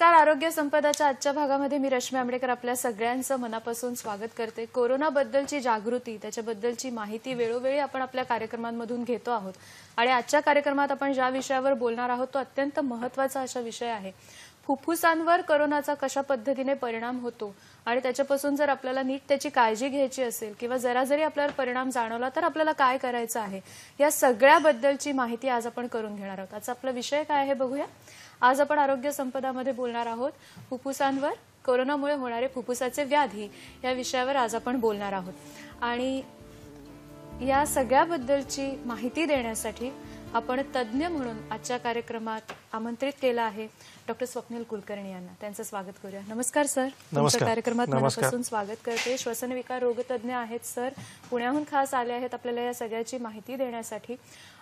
नमस्कार आरोग्य संपदाच्या आजच्या भागामध्ये मी रश्मी आंबेडकर आपल्या सगळ्यांचं मनापासून स्वागत करते कोरोनाबद्दलची जागृती त्याच्याबद्दलची माहिती वेळोवेळी आपण आपल्या कार्यक्रमांमधून घेतो आहोत आणि आजच्या कार्यक्रमात आपण ज्या विषयावर बोलणार आहोत तो अत्यंत महत्वाचा असा विषय आहे फुफ्फुसांवर करोनाचा कशा पद्धतीने परिणाम होतो आणि त्याच्यापासून जर आपल्याला नीट त्याची काळजी घ्यायची असेल किंवा जरा जरी आपल्याला परिणाम जाणवला तर आपल्याला काय करायचं आहे या सगळ्याबद्दलची माहिती आज आपण करून घेणार आहोत आज आपला विषय काय आहे बघूया आज आपण आरोग्य संपदामध्ये बोलणार आहोत फुफ्फुसांवर कोरोनामुळे होणारे फुफ्फुसाचे व्याधी या विषयावर आज आपण बोलणार आहोत आणि या सगळ्याबद्दलची माहिती देण्यासाठी आपण तज्ज्ञ म्हणून आजच्या कार्यक्रमात आमंत्रित केलं आहे डॉक्टर स्वप्नील कुलकर्णी यांना त्यांचं स्वागत करूया नमस्कार सर तुमच्या कार्यक्रमात मनापासून स्वागत करते श्वसन विकार रोगतज्ञ आहेत सर पुण्याहून खास आले आहेत आपल्याला या सगळ्याची माहिती देण्यासाठी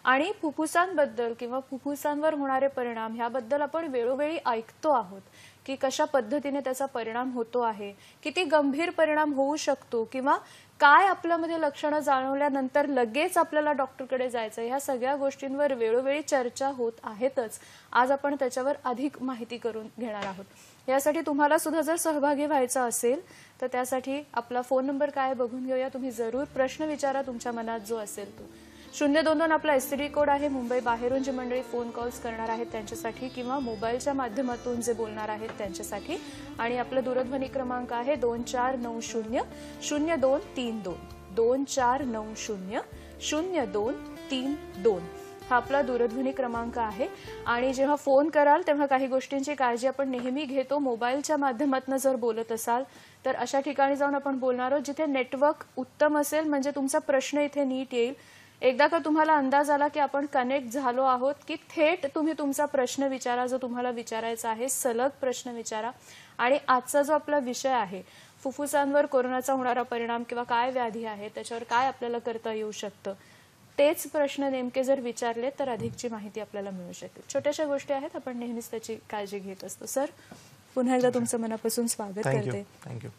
आणि फुफ्फुसांबद्दल किंवा फुफ्फुसांवर होणारे परिणाम ह्याबद्दल आपण वेळोवेळी ऐकतो आहोत की कशा पद्धतीने त्याचा परिणाम होतो आहे किती गंभीर परिणाम होऊ शकतो किंवा काय आपल्यामध्ये लक्षणं जाणवल्यानंतर लगेच आपल्याला डॉक्टरकडे जायचं ह्या सगळ्या गोष्टींवर वेळोवेळी चर्चा होत आहेतच आज आपण त्याच्यावर अधिक माहिती करून घेणार आहोत यासाठी तुम्हाला सुद्धा जर सहभागी व्हायचा असेल तर त्यासाठी आपला फोन नंबर काय बघून घेऊया तुम्ही जरूर प्रश्न विचारा तुमच्या मनात जो असेल तो शून्य दोन दोन आपला एस डी कोड आहे मुंबई बाहेरून जी मंडळी फोन कॉल्स करणार आहेत त्यांच्यासाठी किंवा मोबाईलच्या माध्यमातून जे बोलणार आहेत त्यांच्यासाठी आणि आपला दूरध्वनी क्रमांक आहे दोन चार नऊ शून्य शून्य दोन तीन दोन दोन चार नऊ शून्य शून्य दोन तीन दोन हा आपला दूरध्वनी क्रमांक आहे आणि जेव्हा फोन कराल तेव्हा काही गोष्टींची काळजी आपण नेहमी घेतो मोबाईलच्या माध्यमातून जर बोलत असाल तर अशा ठिकाणी जाऊन आपण बोलणार आहोत जिथे नेटवर्क उत्तम असेल म्हणजे तुमचा प्रश्न इथे नीट येईल एकदा का तुम्हाला अंदाज आला की आपण कनेक्ट झालो आहोत की थेट तुम्ही तुमचा प्रश्न विचारा जो तुम्हाला विचारायचा आहे सलग प्रश्न विचारा आणि आजचा जो आपला विषय आहे फुफ्फुसांवर कोरोनाचा होणारा परिणाम किंवा काय व्याधी आहे त्याच्यावर काय आपल्याला करता येऊ शकतं तेच प्रश्न नेमके जर विचारले तर अधिकची माहिती आपल्याला मिळू शकेल छोट्याशा गोष्टी आहेत आपण नेहमीच त्याची काळजी घेत असतो सर पुन्हा एकदा तुमचं मनापासून स्वागत करते थँक्यू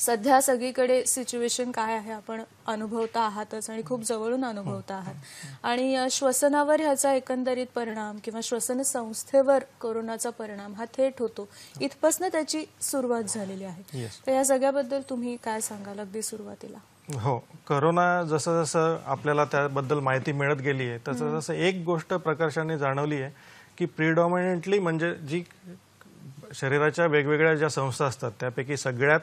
सध्या सगळीकडे सिच्युएशन काय आहे आपण अनुभवता आहातच आणि खूप जवळून अनुभवता आहात आणि श्वसनावर ह्याचा एकंदरीत परिणाम किंवा श्वसन संस्थेवर कोरोनाचा परिणाम हा थेट होतो इथपासनं त्याची सुरुवात झालेली आहे तर या सगळ्याबद्दल तुम्ही काय सांगाल अगदी सुरुवातीला हो करोना जसं जसं आपल्याला त्याबद्दल माहिती मिळत गेली आहे तसं जसं एक गोष्ट प्रकर्षाने जाणवली आहे की प्रिडॉमिनेंटली म्हणजे जी शरीराच्या वेगवेगळ्या ज्या संस्था असतात त्यापैकी सगळ्यात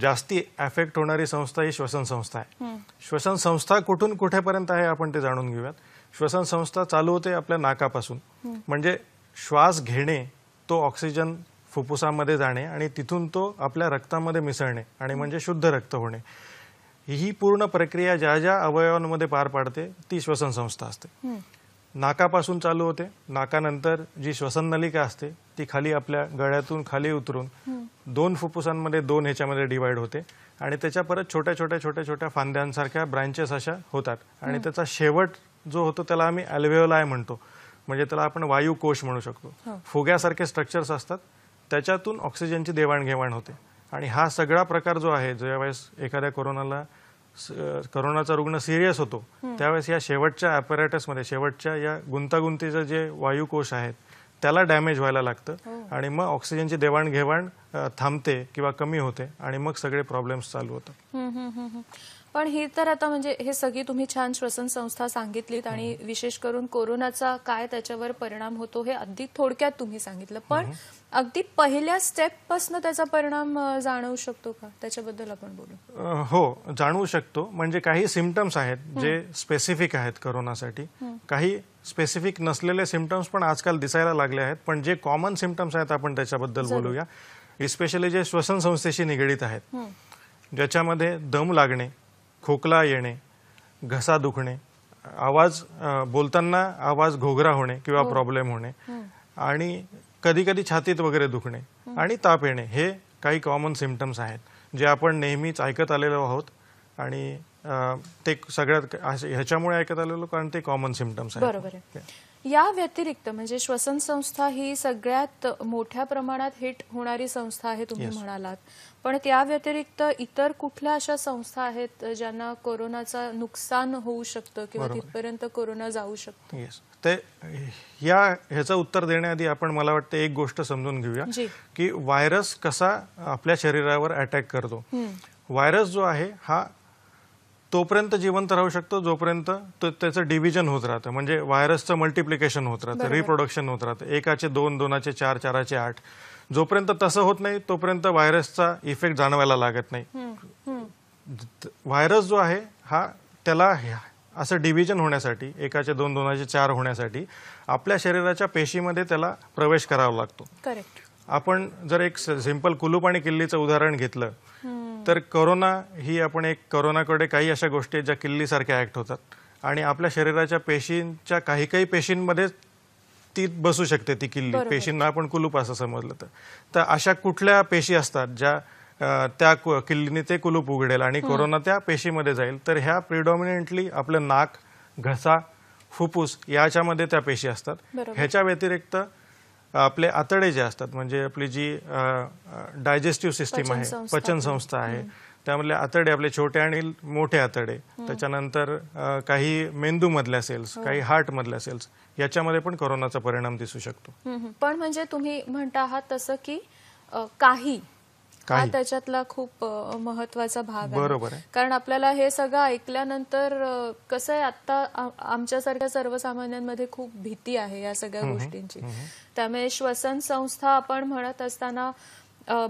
जास्ती अफेक्ट होणारी संस्था ही श्वसन संस्था आहे श्वसन संस्था कुठून कुठेपर्यंत आहे आपण ते जाणून घेऊयात श्वसन संस्था चालू होते आपल्या नाकापासून म्हणजे श्वास घेणे तो ऑक्सिजन फुफ्फुसामध्ये जाणे आणि तिथून तो आपल्या रक्तामध्ये मिसळणे आणि म्हणजे शुद्ध रक्त होणे ही पूर्ण प्रक्रिया ज्या ज्या अवयवांमध्ये पार पाडते ती श्वसन संस्था असते नाकापासून चालू होते नाकानंतर जी श्वसन नलिका असते ती खाली आपल्या गळ्यातून खाली उतरून दोन फुफ्फुसांमध्ये दोन ह्याच्यामध्ये डिवाइड होते आणि त्याच्या परत छोट्या छोट्या छोट्या छोट्या फांद्यांसारख्या ब्रांचेस अशा होतात आणि त्याचा शेवट जो होतो त्याला आम्ही अल्वेलाय म्हणतो म्हणजे त्याला आपण वायू कोश म्हणू शकतो हो. फुग्यासारखे स्ट्रक्चर्स असतात त्याच्यातून ऑक्सिजनची देवाणघेवाण होते आणि हा सगळा प्रकार जो आहे ज्या वेळेस एखाद्या कोरोनाला करोनाचा रुग्ण सिरियस होतो त्यावेळेस या शेवटच्या अपॅरेटसमध्ये शेवटच्या या गुंतागुंतीचं जे वायुकोश आहेत त्याला डॅमेज व्हायला लागतं हो. आणि मग ऑक्सिजनची देवाणघेवाण थांबते किंवा कमी होते आणि मग सगळे प्रॉब्लेम्स चालू होतात पण हे तर आता म्हणजे हे सगळी तुम्ही छान श्वसन संस्था सांगितलीत आणि विशेष करून कोरोनाचा काय त्याच्यावर परिणाम होतो हे अगदी थोडक्यात तुम्ही सांगितलं पण अगदी पहिल्या स्टेप पासन त्याचा परिणाम जाणवू शकतो का त्याच्याबद्दल आपण बोलू हो जाणवू शकतो म्हणजे काही सिमटम्स आहेत जे स्पेसिफिक आहेत कोरोनासाठी काही स्पेसिफिक नसलेले सिमटम्स पण आजकाल दिसायला लागले आहेत पण जे कॉमन सिमटम्स आहेत आपण त्याच्याबद्दल बोलूया इस्पेशली जे श्वसन संस्थेशी निगडीत आहेत ज्याच्यामध्ये दम लागणे खोकला येणे घसा दुखणे आवाज बोलताना आवाज घोगरा होणे किंवा प्रॉब्लेम हो. होणे हो. आणि कधी कधी छातीत वगैरे दुखणे हो. आणि ताप येणे हे काही कॉमन सिमटम्स आहेत जे आपण नेहमीच ऐकत आलेलो आहोत आणि ते सगळ्यात ह्याच्यामुळे ऐकत आलेलो कारण ते कॉमन सिमटम्स आहेत या व्यतिरिक्त म्हणजे श्वसन संस्था ही सगळ्यात मोठ्या प्रमाणात हिट होणारी संस्था आहे तुम्ही म्हणालात पण त्या व्यतिरिक्त इतर कुठल्या अशा संस्था आहेत ज्यांना कोरोनाचं नुकसान होऊ शकतं किंवा तिथपर्यंत कोरोना जाऊ शकतो ते या ह्याचं उत्तर देण्याआधी आपण मला वाटतं एक गोष्ट समजून घेऊया की व्हायरस कसा आपल्या शरीरावर अटॅक करतो व्हायरस जो आहे हा तोपर्यंत जिवंत राहू शकतो जोपर्यंत त्याचं डिव्हिजन होत राहतं म्हणजे व्हायरसचं मल्टिप्लिकेशन होत राहतं रिप्रोडक्शन होत राहतं एकाचे दोन दोनाचे चार चाराचे आठ जोपर्यंत तसं होत नाही तोपर्यंत व्हायरसचा इफेक्ट जाणवायला लागत नाही व्हायरस जो आहे हा त्याला असं डिव्हिजन होण्यासाठी एकाचे दोन दोनाचे चार होण्यासाठी आपल्या शरीराच्या पेशीमध्ये त्याला प्रवेश करावा लागतो आपण जर एक सिंपल कुलूप आणि किल्लीचं उदाहरण घेतलं तर करोना ही आपण एक करोनाकडे काही अशा गोष्टी आहेत ज्या किल्लीसारख्या ॲक्ट होतात आणि आपल्या शरीराच्या पेशींच्या काही काही पेशींमध्ये ती बसू शकते ती किल्ली पेशींना आपण कुलूप असं समजलं तर तर अशा कुठल्या पेशी असतात ज्या त्या किल्लीने ते कुलूप उघडेल आणि कोरोना त्या पेशीमध्ये जाईल तर ह्या प्रिडॉमिनेंटली आपलं नाक घसा फुफ्फुस याच्यामध्ये त्या पेशी असतात ह्याच्या व्यतिरिक्त आपले आतडे जे असतात म्हणजे आपली जी डायजेस्टिव्ह सिस्टीम आहे पचन संस्था आहे त्यामधले आतडे आपले छोटे आणि मोठे आतडे त्याच्यानंतर काही मधल्या सेल्स हो. काही हार्टमधल्या सेल्स याच्यामध्ये पण कोरोनाचा परिणाम दिसू शकतो पण म्हणजे तुम्ही म्हणता आहात तसं की काही हा त्याच्यातला खूप महत्वाचा भाग बरोबर कारण आपल्याला हे सगळं ऐकल्यानंतर कसं आहे आता आमच्यासारख्या सर्वसामान्यांमध्ये खूप भीती आहे या सगळ्या गोष्टींची त्यामुळे श्वसन संस्था आपण म्हणत असताना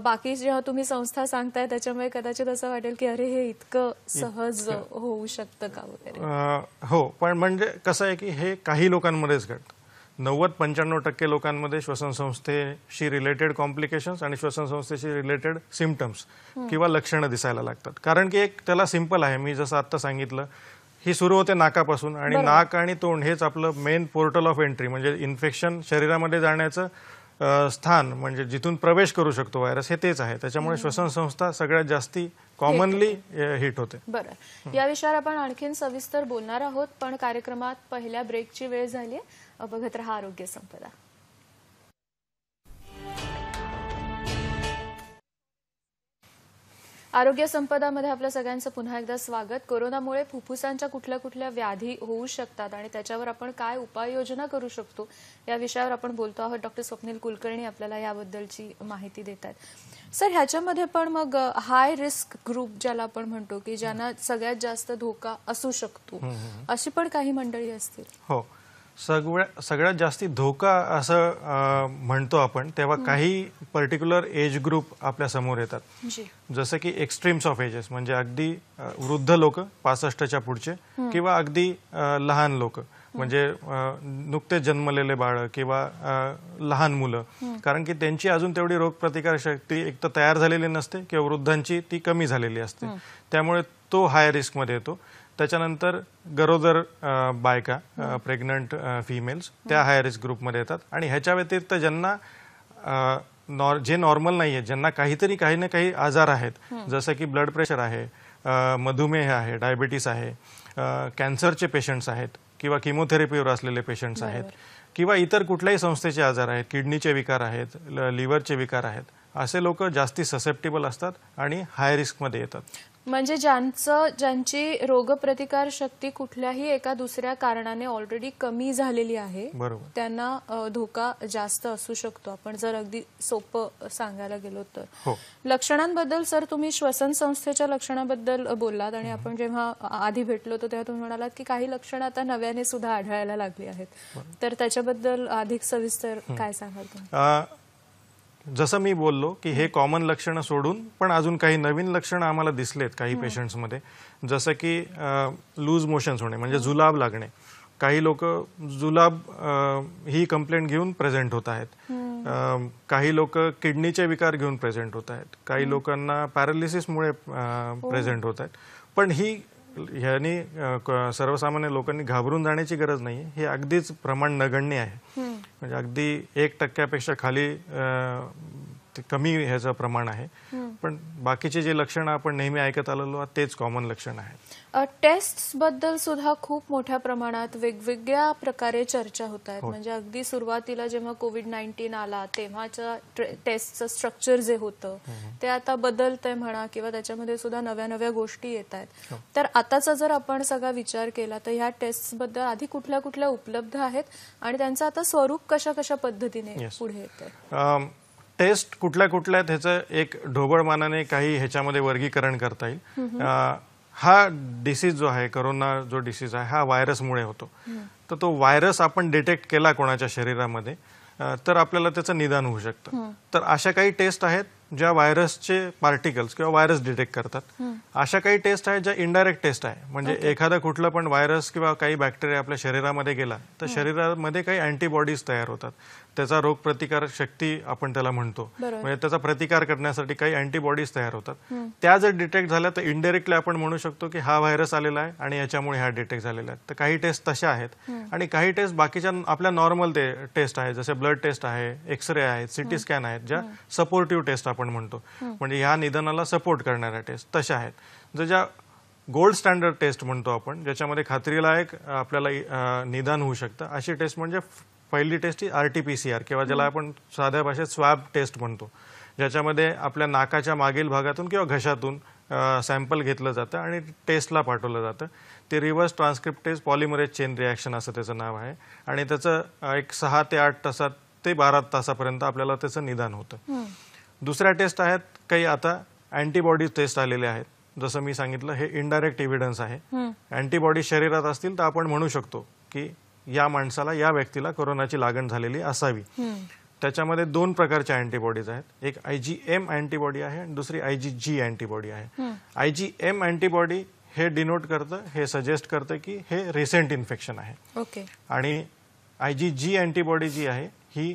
बाकी जेव्हा तुम्ही संस्था सांगताय त्याच्यामुळे कदाचित असं वाटेल की अरे हे इतकं सहज होऊ शकतं का वगैरे हो पण म्हणजे कसं आहे की हे काही लोकांमध्येच घडतं नव्वद पंच्याण्णव टक्के लोकांमध्ये श्वसनसंस्थेशी रिलेटेड कॉम्प्लिकेशन्स आणि श्वसनसंस्थेशी रिलेटेड सिमटम्स किंवा लक्षणं दिसायला लागतात कारण की एक त्याला सिम्पल आहे मी जसं आता सांगितलं ही सुरू होते नाकापासून आणि नाक आणि तोंड हेच आपलं मेन पोर्टल ऑफ एंट्री म्हणजे इन्फेक्शन शरीरामध्ये जाण्याचं स्थान म्हणजे जिथून प्रवेश करू शकतो व्हायरस हे तेच आहे त्याच्यामुळे श्वसन संस्था सगळ्यात जास्ती कॉमनली हिट होते बरं या विषयावर आपण आणखीन सविस्तर बोलणार आहोत पण कार्यक्रमात पहिल्या ब्रेकची वेळ झाली बघत रहा आरोग्य संपदा आरोग्य संपदामध्ये आपल्या सगळ्यांचं पुन्हा एकदा स्वागत कोरोनामुळे फुफ्फुसांच्या कुठल्या कुठल्या व्याधी होऊ शकतात आणि त्याच्यावर आपण काय उपाययोजना करू शकतो या विषयावर आपण बोलतो आहोत डॉक्टर स्वप्नील कुलकर्णी आपल्याला याबद्दलची माहिती देत सर ह्याच्यामध्ये पण मग हाय रिस्क ग्रुप ज्याला आपण म्हणतो की ज्यांना सगळ्यात जास्त धोका असू शकतो अशी पण काही मंडळी असतील हो सगळ्या सगळ्यात जास्ती धोका असं म्हणतो आपण तेव्हा काही पर्टिक्युलर एज ग्रुप आपल्या समोर येतात जसं की एक्स्ट्रीम्स ऑफ एजेस म्हणजे अगदी वृद्ध लोक पासष्टच्या पुढचे किंवा अगदी लहान लोक म्हणजे नुकते जन्मलेले बाळ किंवा लहान मुलं कारण की त्यांची अजून तेवढी रोगप्रतिकारशक्ती एक तर तयार झालेली नसते किंवा वृद्धांची ती कमी झालेली असते त्यामुळे तो हाय रिस्कमध्ये येतो त्याच्यानंतर गरोदर बायका प्रेग्नंट फिमेल्स त्या हाय रिस्क ग्रुपमध्ये येतात आणि ह्याच्या व्यतिरिक्त ज्यांना जे नॉर्मल नाही आहेत ज्यांना काहीतरी काही ना काही आजार आहेत जसं की ब्लड प्रेशर आहे मधुमेह आहे डायबिटीस आहे कॅन्सरचे पेशंट्स आहेत किंवा किमोथेरपीवर असलेले पेशंट्स आहेत किंवा इतर कुठल्याही संस्थेचे आजार आहेत किडनीचे विकार आहेत लिव्हरचे विकार आहेत असे लोक जास्ती ससेप्टेबल असतात आणि हाय रिस्कमध्ये येतात म्हणजे ज्यांचं ज्यांची रोगप्रतिकार शक्ती कुठल्याही एका दुसऱ्या कारणाने ऑलरेडी कमी झालेली आहे त्यांना धोका जास्त असू शकतो आपण जर अगदी सोपं सांगायला गेलो तर हो. लक्षणांबद्दल सर तुम्ही श्वसन संस्थेच्या लक्षणाबद्दल बोललात आणि आपण जेव्हा आधी भेटलो होतो तेव्हा तुम्ही म्हणालात की काही लक्षणं आता नव्याने सुद्धा आढळायला लागली आहेत तर त्याच्याबद्दल अधिक सविस्तर काय सांगाल तुम्ही जसं मी बोललो की हे कॉमन लक्षणं सोडून पण अजून काही नवीन लक्षणं आम्हाला दिसलेत काही पेशंट्समध्ये जसं की लूज मोशन्स होणे म्हणजे जुलाब लागणे काही लोक जुलाब ही कंप्लेंट घेऊन प्रेझेंट होत आहेत काही लोक किडनीचे विकार घेऊन प्रेझेंट होत आहेत काही लोकांना पॅरालिसिसमुळे प्रेझेंट हो. होत आहेत पण ही ह्यानी सर्वसामान्य लोकांनी घाबरून जाण्याची गरज नाही हे अगदीच प्रमाण नगण्य आहे म्हणजे अगदी एक टक्क्यापेक्षा खाली कमी ह्याचं प्रमाण आहे पण बाकीचे जे लक्षणं आपण नेहमी ऐकत आलेलो तेच कॉमन लक्षण आहे टेस्ट बद्दल सुद्धा खूप मोठ्या प्रमाणात वेगवेगळ्या प्रकारे चर्चा होत आहेत हो. म्हणजे अगदी सुरुवातीला जेव्हा कोविड नाईन्टीन आला तेव्हाच्या टेस्टचं स्ट्रक्चर जे होतं ते आता बदलतंय म्हणा किंवा त्याच्यामध्ये सुद्धा नव्या नव्या गोष्टी येत आहेत हो. तर आताचा जर आपण सगळा विचार केला तर ह्या टेस्ट बद्दल आधी कुठल्या कुठल्या उपलब्ध आहेत आणि त्यांचं आता स्वरूप कशा कशा पद्धतीने पुढे येत आहे टेस्ट कुठल्या कुठल्या त्याचं एक ढोबळमानाने काही ह्याच्यामध्ये वर्गीकरण करता येईल हा डिसीज जो आहे करोना जो डिसीज आहे हा व्हायरसमुळे होतो तर तो व्हायरस आपण डिटेक्ट केला कोणाच्या शरीरामध्ये तर आपल्याला त्याचं निदान होऊ शकतं तर अशा काही टेस्ट आहेत ज्या व्हायरसचे पार्टिकल्स किंवा व्हायरस डिटेक्ट करतात अशा काही टेस्ट आहेत ज्या इनडायरेक्ट टेस्ट आहे म्हणजे एखादा कुठला पण व्हायरस किंवा काही बॅक्टेरिया आपल्या शरीरामध्ये गेला तर शरीरामध्ये काही अँटीबॉडीज तयार होतात त्याचा रोगप्रतिकार शक्ती आपण त्याला म्हणतो म्हणजे त्याचा प्रतिकार करण्यासाठी काही अँटीबॉडीज तयार होतात त्या जर डिटेक्ट झाल्या तर इनडायरेक्टली आपण म्हणू शकतो की हा व्हायरस आलेला आहे आणि याच्यामुळे ह्या डिटेक्ट झालेला आहे तर काही टेस्ट तशा आहेत आणि काही टेस्ट बाकीच्या आपल्या नॉर्मल ते टेस्ट आहेत जसे ब्लड टेस्ट आहे एक्सरे आहेत सिटी स्कॅन आहेत ज्या सपोर्टिव्ह टेस्ट आपण म्हणतो म्हणजे ह्या निधनाला सपोर्ट करणाऱ्या टेस्ट तशा आहेत जर ज्या गोल्ड स्टँडर्ड टेस्ट म्हणतो आपण ज्याच्यामध्ये खात्रीलायक आपल्याला निदान होऊ शकतं अशी टेस्ट म्हणजे पहिली टेस्ट ही R T P C R किंवा ज्याला आपण साध्या भाषेत स्वॅब टेस्ट म्हणतो ज्याच्यामध्ये आपल्या नाकाच्या मागील भागातून किंवा घशातून सॅम्पल घेतलं जातं आणि टेस्टला पाठवलं जातं ते reverse transcriptase polymerase chain reaction असं त्याचं नाव आहे आणि त्याचं एक सहा ते आठ तासात ते बारा तासापर्यंत आपल्याला त्याचं निदान होतं दुसऱ्या टेस्ट आहेत काही आता अँटीबॉडी टेस्ट आलेले आहेत जसं मी सांगितलं हे इनडायरेक्ट एव्हिडन्स आहे अँटीबॉडी शरीरात असतील तर आपण म्हणू शकतो की या माणसाला या व्यक्तीला कोरोनाची लागण झालेली असावी त्याच्यामध्ये दोन प्रकारच्या अँटीबॉडीज आहेत एक आय जी एम अँटीबॉडी आहे आणि दुसरी आय जी जी अँटीबॉडी आहे आय जी एम अँटीबॉडी हे डिनोट करतं हे सजेस्ट करतं की हे रिसेंट इन्फेक्शन आहे आणि आय जी जी अँटीबॉडी जी आहे ही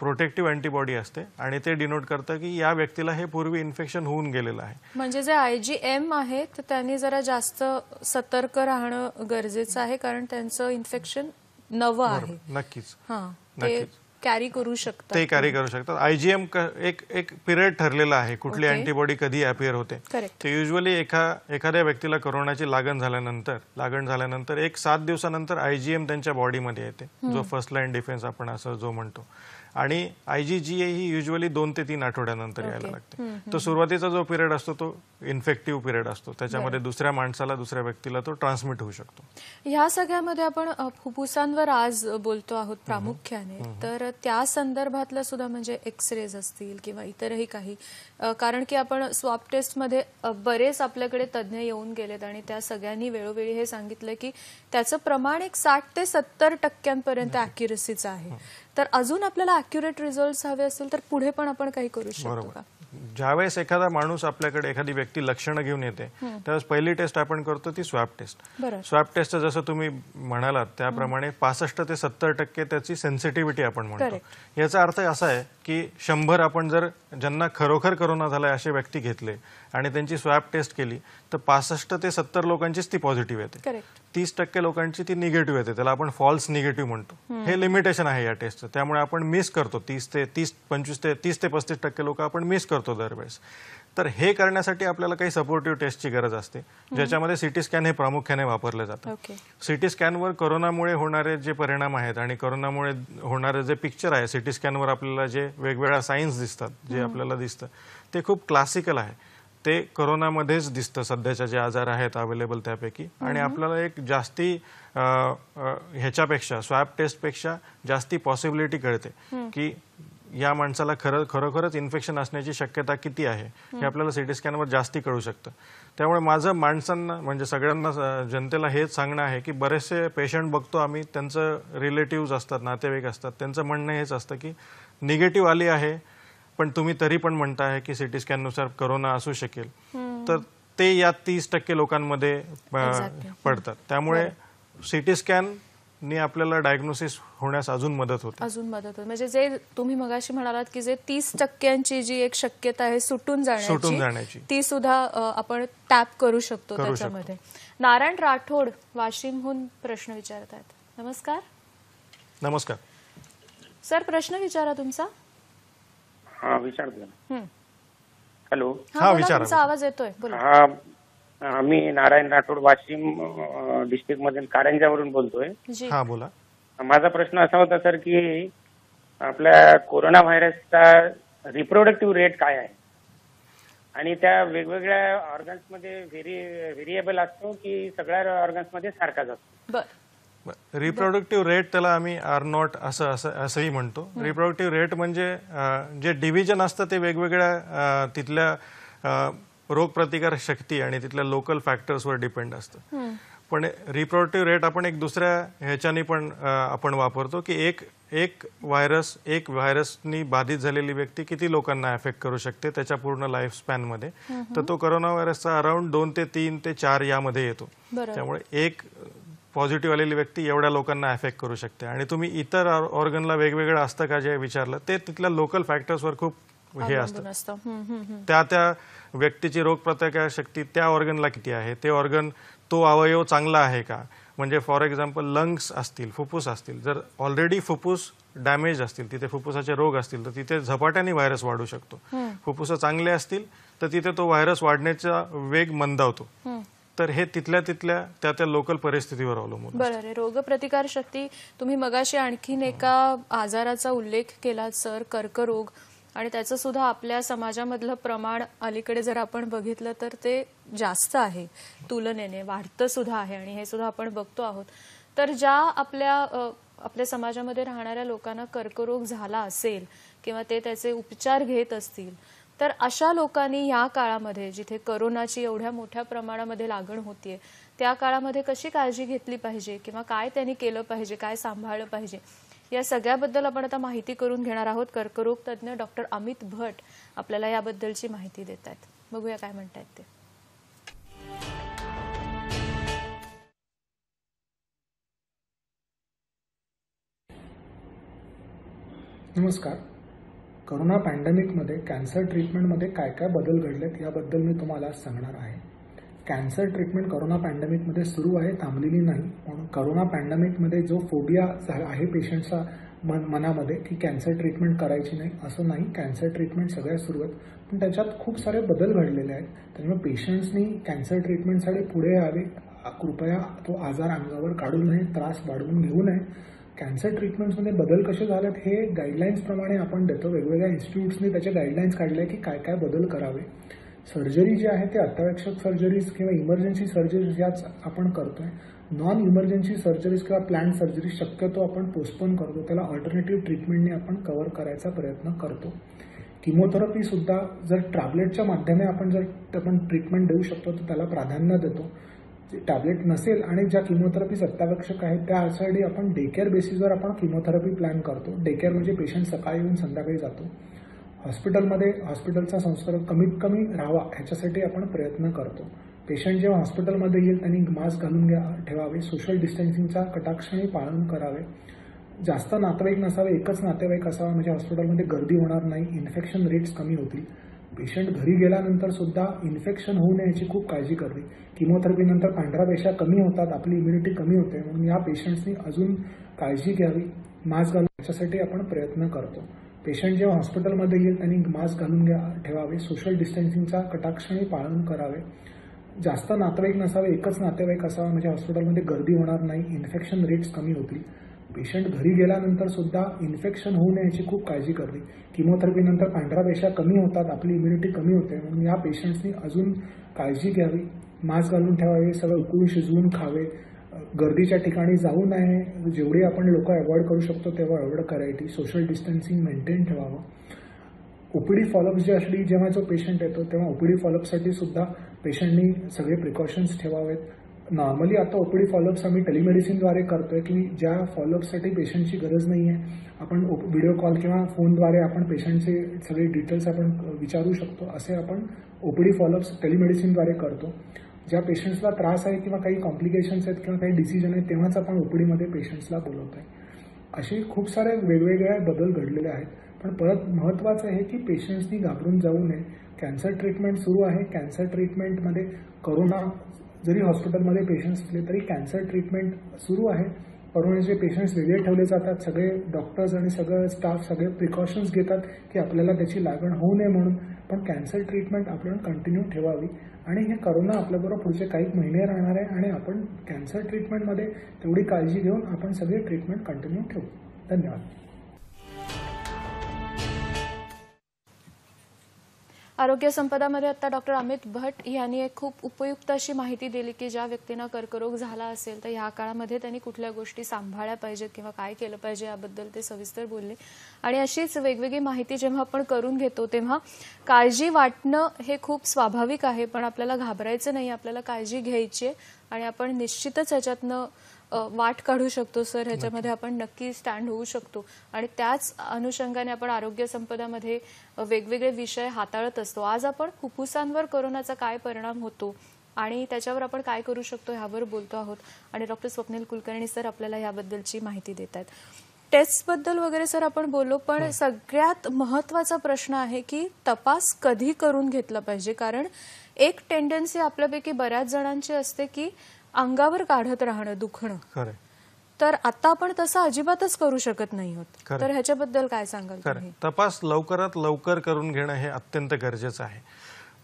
प्रोटेक्टिव्ह अँटीबॉडी असते आणि ते डिनोट करतं की या व्यक्तीला हे पूर्वी इन्फेक्शन होऊन गेलेलं आहे म्हणजे जे आय जी एम आहे तर त्यांनी जरा जास्त सतर्क राहणं गरजेचं आहे कारण त्यांचं इन्फेक्शन नवं आहे नक्कीच नक्कीच कॅरी करू शकतात ते कॅरी करू शकतात आयजीएम एक एक पिरियड ठरलेला आहे कुठली अँटीबॉडी कधी अपिअर होते ते युजली एका एखाद्या व्यक्तीला कोरोनाची लागण झाल्यानंतर लागण झाल्यानंतर एक सात दिवसानंतर आयजीएम त्यांच्या बॉडीमध्ये येते जो फर्स्ट लाईन डिफेन्स आपण असं जो म्हणतो आणि I G G he usually दोन ते तीन आठवड्यानंतर यायला लागते तो सुरुवातीचा जो पिरियड असतो तो इन्फेक्टिव्ह पिरियड असतो त्याच्यामध्ये दुसऱ्या माणसाला दुसऱ्या व्यक्तीला तो ट्रान्समिट होऊ शकतो या सगळ्यामध्ये आपण फुफ्फुसांवर आज बोलतो आहोत प्रामुख्याने तर त्या संदर्भातला सुद्धा म्हणजे एक्स रेज असतील किंवा इतरही काही कारण की आपण टेस्ट टेस्टमध्ये बरेच आपल्याकडे तज्ज्ञ येऊन गेलेत आणि त्या सगळ्यांनी वेळोवेळी हे सांगितलं की त्याचं प्रमाण एक साठ ते सत्तर टक्क्यांपर्यंत अॅक्युरसीचं आहे तर अजून आपल्याला अॅक्युरेट रिझल्ट हवे असतील तर पुढे पण आपण काही करू शकतो का ज्यावेळेस एखादा माणूस आपल्याकडे एखादी व्यक्ती लक्षणं घेऊन येते त्यावेळेस पहिली टेस्ट आपण करतो ती स्वॅब टेस्ट स्वॅब टेस्ट जसं तुम्ही म्हणालात त्याप्रमाणे पासष्ट ते सत्तर टक्के त्याची सेन्सिटिव्हिटी आपण म्हणतो याचा अर्थ असा आहे की शंभर आपण जर ज्यांना खरोखर करोना झालाय असे व्यक्ती घेतले आणि त्यांची स्वॅब टेस्ट केली तर पासष्ट ते सत्तर लोकांचीच ती पॉझिटिव्ह येते तीस टक्के लोकांची ती निगेटिव्ह येते त्याला आपण फॉल्स निगेटिव्ह म्हणतो हे लिमिटेशन आहे या टेस्टचं त्यामुळे आपण मिस करतो तीस ते तीस पंचवीस ते तीस ते पस्तीस टक्के लोक आपण मिस करतो तर हे करण्यासाठी आपल्याला काही सपोर्टिव्ह टेस्टची गरज असते ज्याच्यामध्ये सिटी स्कॅन हे प्रामुख्याने वापरले जातात सिटी स्कॅनवर कोरोनामुळे होणारे जे परिणाम आहेत आणि कोरोनामुळे होणारे जे पिक्चर आहे सिटी स्कॅनवर आपल्याला जे वेगवेगळ्या सायन्स दिसतात जे आपल्याला दिसतं ते खूप क्लासिकल आहे ते करोनामध्येच दिसतं सध्याच्या जे आजार आहेत अवेलेबल त्यापैकी आणि आपल्याला एक जास्ती ह्याच्यापेक्षा स्वॅब टेस्टपेक्षा जास्ती पॉसिबिलिटी कळते की या माणसाला खरं खरोखरच इन्फेक्शन असण्याची शक्यता किती आहे हे आपल्याला सिटी स्कॅनवर जास्ती कळू शकतं त्यामुळे माझं माणसांना म्हणजे सगळ्यांना जनतेला हेच सांगणं आहे की बरेचसे पेशंट बघतो आम्ही त्यांचं रिलेटिव्ह असतात नातेवाईक असतात त्यांचं म्हणणं हेच असतं की निगेटिव्ह आली आहे पण तुम्ही तरी पण म्हणताय की सिटी स्कॅननुसार करोना असू शकेल तर ते या तीस टक्के लोकांमध्ये पडतात त्यामुळे सिटी स्कॅन ने आपल्याला डायग्नोसिस होण्यास अजून मदत होते अजून मदत होते म्हणजे जे तुम्ही मगाशी म्हणालात की जे तीस टक्क्यांची जी एक शक्यता आहे सुटून सुटून जाण्याची ती सुद्धा आपण टॅप करू शकतो त्याच्यामध्ये नारायण राठोड वाशिमहून प्रश्न विचारत आहेत नमस्कार नमस्कार सर प्रश्न विचारा तुमचा हा विचार हॅलो हा तुमचा आवाज येतोय बोला मी नारायण राठोड वाशिम डिस्ट्रिक्ट मधील कारंजावरून बोलतोय हा बोला माझा प्रश्न असा होता सर की आपल्या कोरोना व्हायरसचा रिप्रोडक्टिव्ह रेट काय आहे आणि त्या वेगवेगळ्या ऑर्गन्स मध्ये व्हेरिएबल असतो की सगळ्या ऑर्गन्स मध्ये सारखाच असतो रिप्रोडक्टिव्ह रेट त्याला आम्ही आर नॉट असं असं असंही म्हणतो रिप्रोडक्टिव्ह रेट म्हणजे जे डिव्हिजन असतं ते वेगवेगळ्या तिथल्या रोगप्रतिकार शक्ती आणि तिथल्या लोकल फॅक्टर्सवर डिपेंड असतं पण रिप्रोडक्टिव्ह रेट आपण एक दुसऱ्या ह्याच्यानी पण आपण वापरतो की एक एक व्हायरस एक व्हायरसनी बाधित झालेली व्यक्ती किती लोकांना अफेक्ट करू शकते त्याच्या पूर्ण लाईफ स्पॅनमध्ये तर तो करोना व्हायरसचा अराउंड दोन ते तीन ते चार यामध्ये येतो त्यामुळे एक पॉझिटिव्ह आलेली व्यक्ती एवढ्या लोकांना अफेक्ट करू शकते आणि तुम्ही इतर ऑर्गनला वेगवेगळं असतं का जे विचारलं ते तिथल्या लोकल फॅक्टर्सवर खूप हे असतं त्या त्या व्यक्तीची शक्ती त्या ऑर्गनला किती आहे ते ऑर्गन तो अवयव चांगला आहे का म्हणजे फॉर एक्झाम्पल लंग्स असतील फुफ्फुस असतील जर ऑलरेडी फुफ्फुस डॅमेज असतील तिथे फुफ्फुसाचे रोग असतील तर तिथे झपाट्याने व्हायरस वाढू शकतो फुफ्फुसं चांगले असतील तर तिथे तो व्हायरस वाढण्याचा वेग मंदावतो तर हे तिथल्या तिथल्या त्या त्या लोकल परिस्थितीवर अवलंबून बरोबर रोगप्रतिकार रोगप्रतिकारशक्ती तुम्ही मगाशी आणखीन एका आजाराचा उल्लेख केला सर कर्करोग आणि त्याचं सुद्धा आपल्या समाजामधलं प्रमाण अलीकडे जर आपण बघितलं तर ते जास्त आहे तुलनेने वाढतं सुद्धा आहे आणि हे सुद्धा आपण बघतो आहोत तर ज्या आपल्या आपल्या समाजामध्ये राहणाऱ्या लोकांना कर्करोग झाला असेल किंवा ते त्याचे उपचार घेत असतील तर अशा लोकांनी या काळामध्ये जिथे करोनाची एवढ्या मोठ्या प्रमाणामध्ये लागण होतीये त्या काळामध्ये कशी काळजी घेतली पाहिजे किंवा काय त्यांनी केलं पाहिजे काय सांभाळलं पाहिजे या सगळ्याबद्दल आपण आता माहिती करून घेणार आहोत कर्करोग तज्ज्ञ डॉक्टर अमित भट आपल्याला याबद्दलची माहिती देत आहेत बघूया काय म्हणतायत ते नमस्कार करोना पॅन्डेमिकमध्ये कॅन्सर ट्रीटमेंटमध्ये काय काय बदल घडलेत याबद्दल मी तुम्हाला सांगणार आहे कॅन्सर ट्रीटमेंट करोना पॅन्डेमिकमध्ये सुरू आहे थांबलेली नाही पण करोना पॅन्डेमिकमध्ये जो फोबिया आहे पेशंटचा मन मनामध्ये की कॅन्सर ट्रीटमेंट करायची नाही असं नाही कॅन्सर ट्रीटमेंट सगळ्या सुरू आहेत पण त्याच्यात खूप सारे बदल घडलेले आहेत त्यामुळे पेशंट्सनी कॅन्सर ट्रीटमेंटसाठी पुढे यावे कृपया तो आजार अंगावर काढू नये त्रास वाढवून घेऊ नये कॅन्सर ट्रीटमेंट्समध्ये बदल कसे झालेत हे गाईडलाईन्सप्रमाणे आपण देतो वेगवेगळ्या इन्स्टिट्यूट्सनी त्याचे गाईडलाईन्स काढले की काय काय बदल करावे सर्जरी जी आहे ते अत्यावश्यक सर्जरीज किंवा इमर्जन्सी सर्जरीज याच आपण करतोय नॉन इमर्जन्सी सर्जरीज किंवा प्लॅन सर्जरी शक्यतो आपण पोस्टपोन करतो त्याला ऑल्टरनेटिव्ह ट्रीटमेंटने आपण कव्हर करायचा प्रयत्न करतो किमोथेरपी सुद्धा जर टॅबलेटच्या माध्यमे आपण जर आपण ट्रीटमेंट देऊ शकतो तर त्याला प्राधान्य देतो टॅबलेट नसेल आणि ज्या किमोथेरपीज अत्यावश्यक आहेत त्यासाठी आपण डे केअर बेसिसवर आपण किमोथेरपी प्लॅन करतो डे केअर म्हणजे पेशंट सकाळी येऊन संध्याकाळी जातो हॉस्पिटलमध्ये हॉस्पिटलचा संसर्ग कमीत कमी राहावा ह्याच्यासाठी आपण प्रयत्न करतो पेशंट जेव्हा हॉस्पिटलमध्ये येईल त्यांनी मास्क घालून घ्या ठेवावे सोशल डिस्टन्सिंगचा कटाक्षणी पालन करावे जास्त नातेवाईक नसावे एकच नातेवाईक असावा म्हणजे हॉस्पिटलमध्ये गर्दी होणार नाही इन्फेक्शन रेट्स कमी होतील पेशंट घरी गेल्यानंतर सुद्धा इन्फेक्शन होऊ नये याची खूप काळजी करावी किमोथेरपीनंतर पांढऱ्या पेशा कमी होतात आपली इम्युनिटी कमी होते म्हणून या पेशंट्सनी अजून काळजी घ्यावी मास्क घालून याच्यासाठी आपण प्रयत्न करतो पेशंट जेव्हा हॉस्पिटलमध्ये येईल त्यांनी मास्क घालून घ्या ठेवावे सोशल डिस्टन्सिंगचा कटाक्षाने पालन करावे जास्त नातेवाईक नसावे एकच नातेवाईक असावा म्हणजे हॉस्पिटलमध्ये गर्दी होणार नाही इन्फेक्शन रेट्स कमी होतील पेशंट घरी गेल्यानंतर सुद्धा इन्फेक्शन होऊ नये याची खूप काळजी करते किमोथेरपीनंतर पांढऱ्या पेशा कमी होतात आपली इम्युनिटी कमी होते म्हणून या पेशंट्सनी अजून काळजी घ्यावी मास्क घालून ठेवावे सगळं उकळून शिजवून खावे गर्दीच्या ठिकाणी जाऊ नये जेवढी आपण लोक अवॉइड करू शकतो तेव्हा एवढं करायची सोशल डिस्टन्सिंग मेंटेन ठेवावं ओपीडी फॉलोअप्स जे असली जेव्हा जो पेशंट येतो तेव्हा ओपीडी फॉलोअपसाठी सुद्धा पेशंटनी सगळे प्रिकॉशन्स ठेवावेत नॉर्मली आता ओपीडी फॉलोअप्स आम्ही टेलिमेडिसिनद्वारे करतोय की ज्या फॉलोअपसाठी पेशंटची गरज नाही आहे आपण व्हिडिओ कॉल किंवा फोनद्वारे आपण पेशंटचे सगळे डिटेल्स आपण विचारू शकतो असे आपण ओपीडी फॉलोअप्स टेलिमेडिसिनद्वारे करतो ज्या पेशंट्सला त्रास आहे किंवा काही कॉम्प्लिकेशन्स आहेत किंवा काही डिसिजन आहेत तेव्हाच आपण ओपीडीमध्ये पेशंट्सला आहे असे खूप सारे वेगवेगळे बदल घडलेले आहेत पण परत महत्त्वाचं आहे की पेशंट्सनी घाबरून जाऊ नये कॅन्सर ट्रीटमेंट सुरू आहे कॅन्सर ट्रीटमेंटमध्ये करोना जरी हॉस्पिटलमध्ये पेशंट्स असले तरी कॅन्सर ट्रीटमेंट सुरू आहे करोनाचे पेशंट्स वेगळे ठेवले जातात सगळे डॉक्टर्स आणि सगळं स्टाफ सगळे प्रिकॉशन्स घेतात की आपल्याला त्याची लागण होऊ नये म्हणून पण कॅन्सर ट्रीटमेंट आपण कंटिन्यू ठेवावी आणि हे करोना आपल्याबरोबर पुढचे काही महिने राहणार आहे आणि आपण कॅन्सर ट्रीटमेंटमध्ये तेवढी काळजी घेऊन आपण सगळी ट्रीटमेंट कंटिन्यू ठेवू धन्यवाद आरोग्य संपदामध्ये आता डॉक्टर अमित भट यांनी एक खूप उपयुक्त अशी माहिती दिली की ज्या व्यक्तींना कर्करोग झाला असेल तर ह्या काळामध्ये त्यांनी कुठल्या गोष्टी सांभाळल्या पाहिजेत किंवा काय केलं पाहिजे याबद्दल ते सविस्तर बोलले आणि अशीच वेगवेगळी माहिती जेव्हा आपण करून घेतो तेव्हा काळजी वाटणं हे खूप स्वाभाविक आहे पण आपल्याला घाबरायचं नाही आपल्याला काळजी घ्यायची आणि आपण निश्चितच ह्याच्यातनं वाट काढू शकतो सर ह्याच्यामध्ये आपण नक्की स्टँड होऊ शकतो आणि त्याच अनुषंगाने आपण आरोग्य संपदामध्ये वेगवेगळे विषय हाताळत असतो आज आपण फुफ्फुसांवर कोरोनाचा काय परिणाम होतो आणि त्याच्यावर आपण काय करू शकतो ह्यावर बोलतो आहोत आणि डॉक्टर स्वप्नील कुलकर्णी सर आपल्याला याबद्दलची माहिती देत आहेत बद्दल वगैरे सर आपण बोललो पण हो. सगळ्यात महत्वाचा प्रश्न आहे की तपास कधी करून घेतला पाहिजे कारण एक टेंडन्सी आपल्यापैकी बऱ्याच जणांची असते की अंगावर काढत राहणं दुखणं तर आता आपण तसं अजिबातच करू शकत नाही होत तर ह्याच्याबद्दल काय सांगाल तपास लवकरात लवकर करून घेणं हे अत्यंत गरजेचं आहे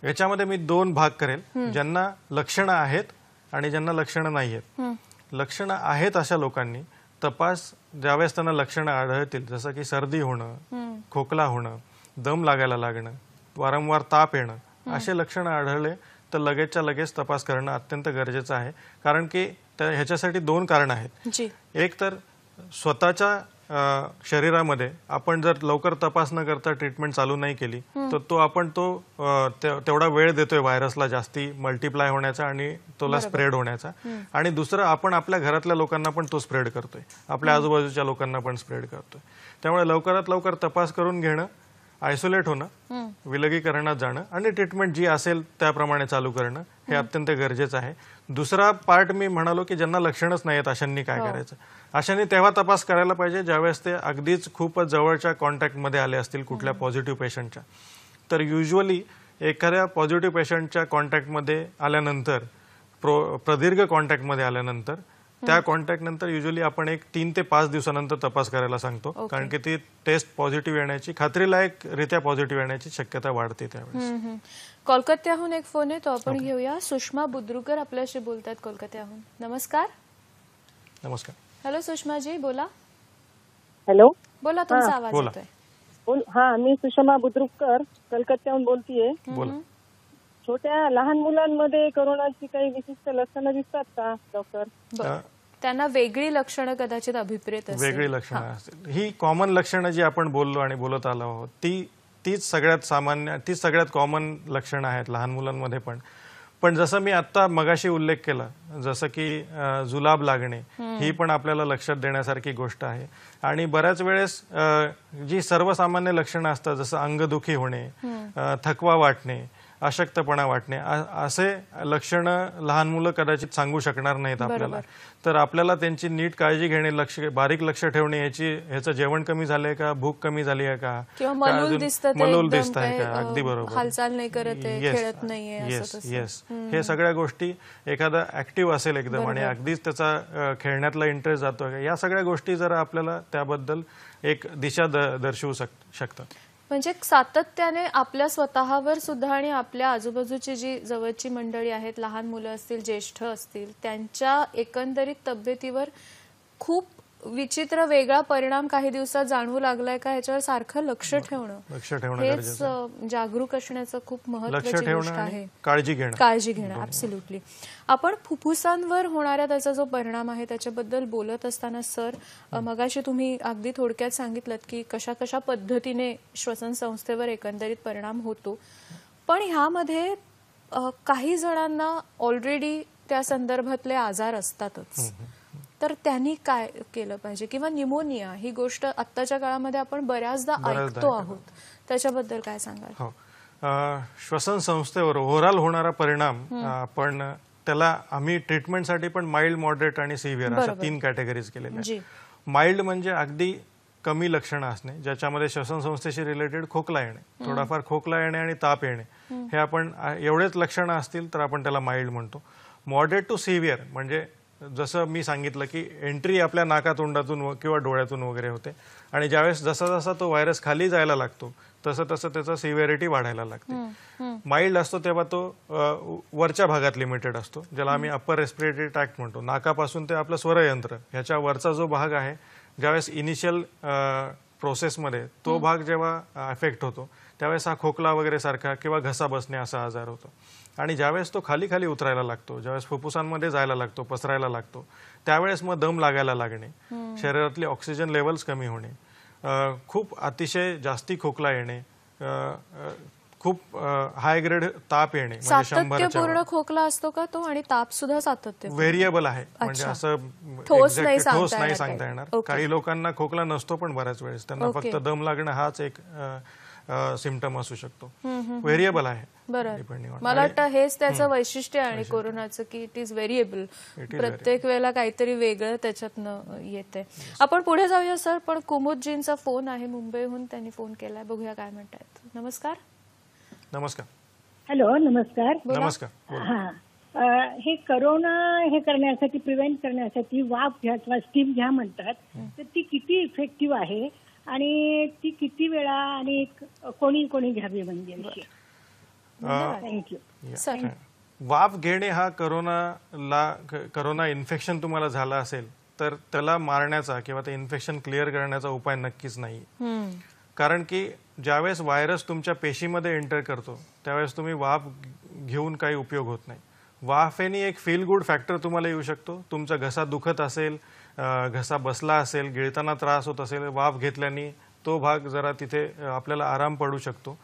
याच्यामध्ये मी दोन भाग करेल ज्यांना लक्षणं आहेत आणि ज्यांना लक्षणं नाही आहेत लक्षणं आहेत अशा लोकांनी तपास ज्यावेळेस त्यांना लक्षणं आढळतील जसं की सर्दी होणं खोकला होणं दम लागायला लागणं वारंवार ताप येणं असे लक्षणं आढळले तर लगेचच्या लगेच तपास करणं अत्यंत गरजेचं आहे कारण की ह्याच्यासाठी दोन कारण आहेत एक तर स्वतःच्या शरीरामध्ये आपण जर लवकर तपास न करता ट्रीटमेंट चालू नाही केली तर तो आपण तो तेवढा वेळ देतोय व्हायरसला जास्ती मल्टिप्लाय होण्याचा आणि तोला स्प्रेड होण्याचा आणि दुसरं आपण आपल्या घरातल्या लोकांना पण तो स्प्रेड करतोय आपल्या आजूबाजूच्या लोकांना पण स्प्रेड करतोय त्यामुळे लवकरात लवकर तपास करून घेणं आयसोलेट होणं विलगीकरणात जाणं आणि ट्रीटमेंट जी असेल त्याप्रमाणे चालू करणं हे अत्यंत गरजेचं आहे दुसरा पार्ट मी म्हणालो की ज्यांना लक्षणच नाही आहेत अशांनी काय हो. करायचं अशांनी तेव्हा तपास करायला पाहिजे ज्यावेळेस ते अगदीच खूपच जवळच्या कॉन्टॅक्टमध्ये आले असतील कुठल्या पॉझिटिव्ह पेशंटच्या तर युजली एखाद्या पॉझिटिव्ह पेशंटच्या कॉन्टॅक्टमध्ये आल्यानंतर प्रो प्रदीर्घ कॉन्टॅक्टमध्ये आल्यानंतर त्या कॉन्टॅक्ट नंतर युजली आपण एक तीन ते पाच दिवसानंतर तपास करायला सांगतो कारण की ती टेस्ट पॉझिटिव्ह येण्याची खात्रीलायक रित्या पॉझिटिव्ह येण्याची शक्यता वाढते त्यावेळेस कोलकात्याहून एक फोन आहे तो आपण घेऊया सुषमा बुद्रुकर आपल्याशी बोलतात कोलकात्याहून नमस्कार नमस्कार हॅलो सुषमाजी बोला हॅलो बोला तुमचा आवाज येतोय हा मी सुषमा बुद्रुककर कलकत्त्याहून बोलतीये छोट्या लहान मुलांमध्ये कोरोनाची काही विशिष्ट लक्षणं दिसतात का डॉक्टर त्यांना वेगळी लक्षणं कदाचित अभिप्रेत वेगळी लक्षणं असतील ही कॉमन लक्षणं जी आपण बोललो आणि बोलत आलो आहोत ती तीच सगळ्यात सामान्य ती सगळ्यात कॉमन लक्षणं आहेत लहान मुलांमध्ये पण पण जसं मी आत्ता मगाशी उल्लेख केला जसं की जुलाब लागणे ही पण आपल्याला लक्षात देण्यासारखी गोष्ट आहे आणि बऱ्याच वेळेस जी सर्वसामान्य लक्षणं असतात जसं अंगदुखी होणे थकवा वाटणे अशक्तपणा वाटणे असे लक्षणं लहान मुलं कदाचित सांगू शकणार नाहीत आपल्याला तर आपल्याला त्यांची नीट काळजी घेणे लक्ष बारीक लक्ष ठेवणे याची ह्याचं जेवण कमी झालंय का भूक कमी झाली आहे का मनोल दिसत आहे का अगदी बरोबर हालचाल नाही करत येस येस हे सगळ्या गोष्टी एखादा ऍक्टिव्ह असेल एकदम आणि अगदीच त्याचा खेळण्यातला इंटरेस्ट जातोय का या सगळ्या गोष्टी जर आपल्याला त्याबद्दल एक दिशा दर्शवू शक शकतात म्हणजे सातत्याने आपल्या स्वतःवर सुद्धा आणि आपल्या आजूबाजूची जी जवळची मंडळी आहेत लहान मुलं असतील ज्येष्ठ असतील त्यांच्या एकंदरीत तब्येतीवर खूप विचित्र वेगळा परिणाम काही दिवसात जाणवू लागलाय का ह्याच्यावर सारखं लक्ष ठेवणं लक्ष ठेवणं हेच जागरूक असण्याचं खूप महत्वाची गोष्ट आहे काळजी घेणं काळजी घेणं ऍब्सोल्युटली आपण फुफ्फुसांवर होणाऱ्या त्याचा जो परिणाम आहे त्याच्याबद्दल बोलत असताना सर मगाशी तुम्ही अगदी थोडक्यात सांगितलं की कशा कशा पद्धतीने श्वसन संस्थेवर एकंदरीत परिणाम होतो पण ह्यामध्ये काही जणांना ऑलरेडी त्या संदर्भातले आजार असतातच तर त्यांनी काय केलं पाहिजे किंवा निमोनिया ही गोष्ट आत्ताच्या काळामध्ये आपण बऱ्याचदा ऐकतो आहोत त्याच्याबद्दल काय सांगाल हो. श्वसन संस्थेवर ओव्हरऑल होणारा परिणाम आपण त्याला आम्ही ट्रीटमेंटसाठी पण माइल्ड मॉडरेट आणि सिव्हिअर अशा तीन कॅटेगरीज केलेल्या माइल्ड म्हणजे अगदी कमी लक्षणं असणे ज्याच्यामध्ये श्वसन संस्थेशी रिलेटेड खोकला येणे थोडाफार खोकला येणे आणि ताप येणे हे आपण एवढेच लक्षणं असतील तर आपण त्याला माइल्ड म्हणतो मॉडरेट टू सिव्हिअर म्हणजे जसं मी सांगितलं की एंट्री आपल्या नाकातोंडातून किंवा डोळ्यातून वगैरे होते आणि ज्यावेळेस जसा जसा तो व्हायरस खाली जायला लागतो तसं तसं त्याचा सिव्हिरिटी वाढायला लागते माइल्ड असतो तेव्हा तो वरच्या भागात लिमिटेड असतो ज्याला आम्ही अप्पर रेस्पिरेटरी ट्रॅक्ट म्हणतो नाकापासून ते आपलं स्वरयंत्र ह्याच्या वरचा जो भाग आहे ज्यावेळेस इनिशियल प्रोसेसमध्ये तो भाग जेव्हा अफेक्ट होतो त्यावेळेस हा खोकला वगैरे सारखा किंवा घसा बसणे असा आजार होतो आणि ज्यावेळेस तो खाली खाली उतरायला लागतो ज्यावेळेस फुफ्फुसांमध्ये जायला लागतो पसरायला लागतो त्यावेळेस मग दम लागायला लागणे शरीरातले ऑक्सिजन लेवल्स कमी होणे खूप अतिशय जास्ती खोकला येणे खूप हाय ग्रेड ताप येणे म्हणजे पूर्ण खोकला असतो का तो आणि ताप सुद्धा सातत्य व्हेरिएबल आहे म्हणजे असं ठोस नाही सांगता येणार काही लोकांना खोकला नसतो पण बऱ्याच वेळेस त्यांना फक्त दम लागणं हाच एक सिमटम असू शकतो व्हेरिएबल आहे मला वाटतं हेच त्याचं वैशिष्ट्य आहे आणि कोरोनाचं की इट इज व्हेरिएबल प्रत्येक वेळेला काहीतरी वेगळं त्याच्यातनं येते आपण पुढे जाऊया सर पण कुमुदजींचा फोन आहे मुंबईहून त्यांनी फोन केलाय बघूया काय म्हणतायत नमस्कार नमस्कार हॅलो नमस्कार नमस्कार हे करोना हे करण्यासाठी प्रिव्हेंट करण्यासाठी वाफ घ्या किंवा स्टीम घ्या म्हणतात तर ती किती इफेक्टिव्ह आहे आणि ती किती वेळा आणि कोणी कोणी घ्यावी म्हणजे थँक्यू वाफ घेणे हा करोनाला करोना इन्फेक्शन तुम्हाला झाला असेल तर त्याला मारण्याचा किंवा ते इन्फेक्शन क्लिअर करण्याचा उपाय नक्कीच नाही कारण की ज्यावेळेस व्हायरस तुमच्या पेशीमध्ये एंटर करतो त्यावेळेस तुम्ही वाफ घेऊन काही उपयोग होत नाही वाफेनी एक फील गुड फॅक्टर तुम्हाला येऊ शकतो तुमचा घसा दुखत असेल घसा बसला असेल गिळताना त्रास होत असेल वाफ घेतल्याने तो भाग जरा तिथे आपल्याला आराम पडू शकतो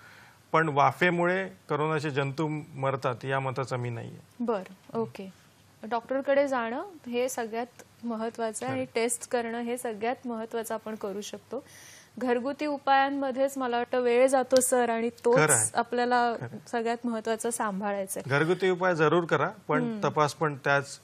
पण वाफेमुळे करोनाचे जंतू मरतात या मताचा मी नाहीये बर ओके डॉक्टरकडे जाणं हे सगळ्यात महत्वाचं आहे आणि टेस्ट करणं हे सगळ्यात महत्वाचं आपण करू शकतो घरगुती उपायांमध्येच मला वाटतं वेळ जातो सर आणि तोच आपल्याला सगळ्यात महत्वाचं सांभाळायचं घरगुती उपाय जरूर करा पण तपास पण त्याच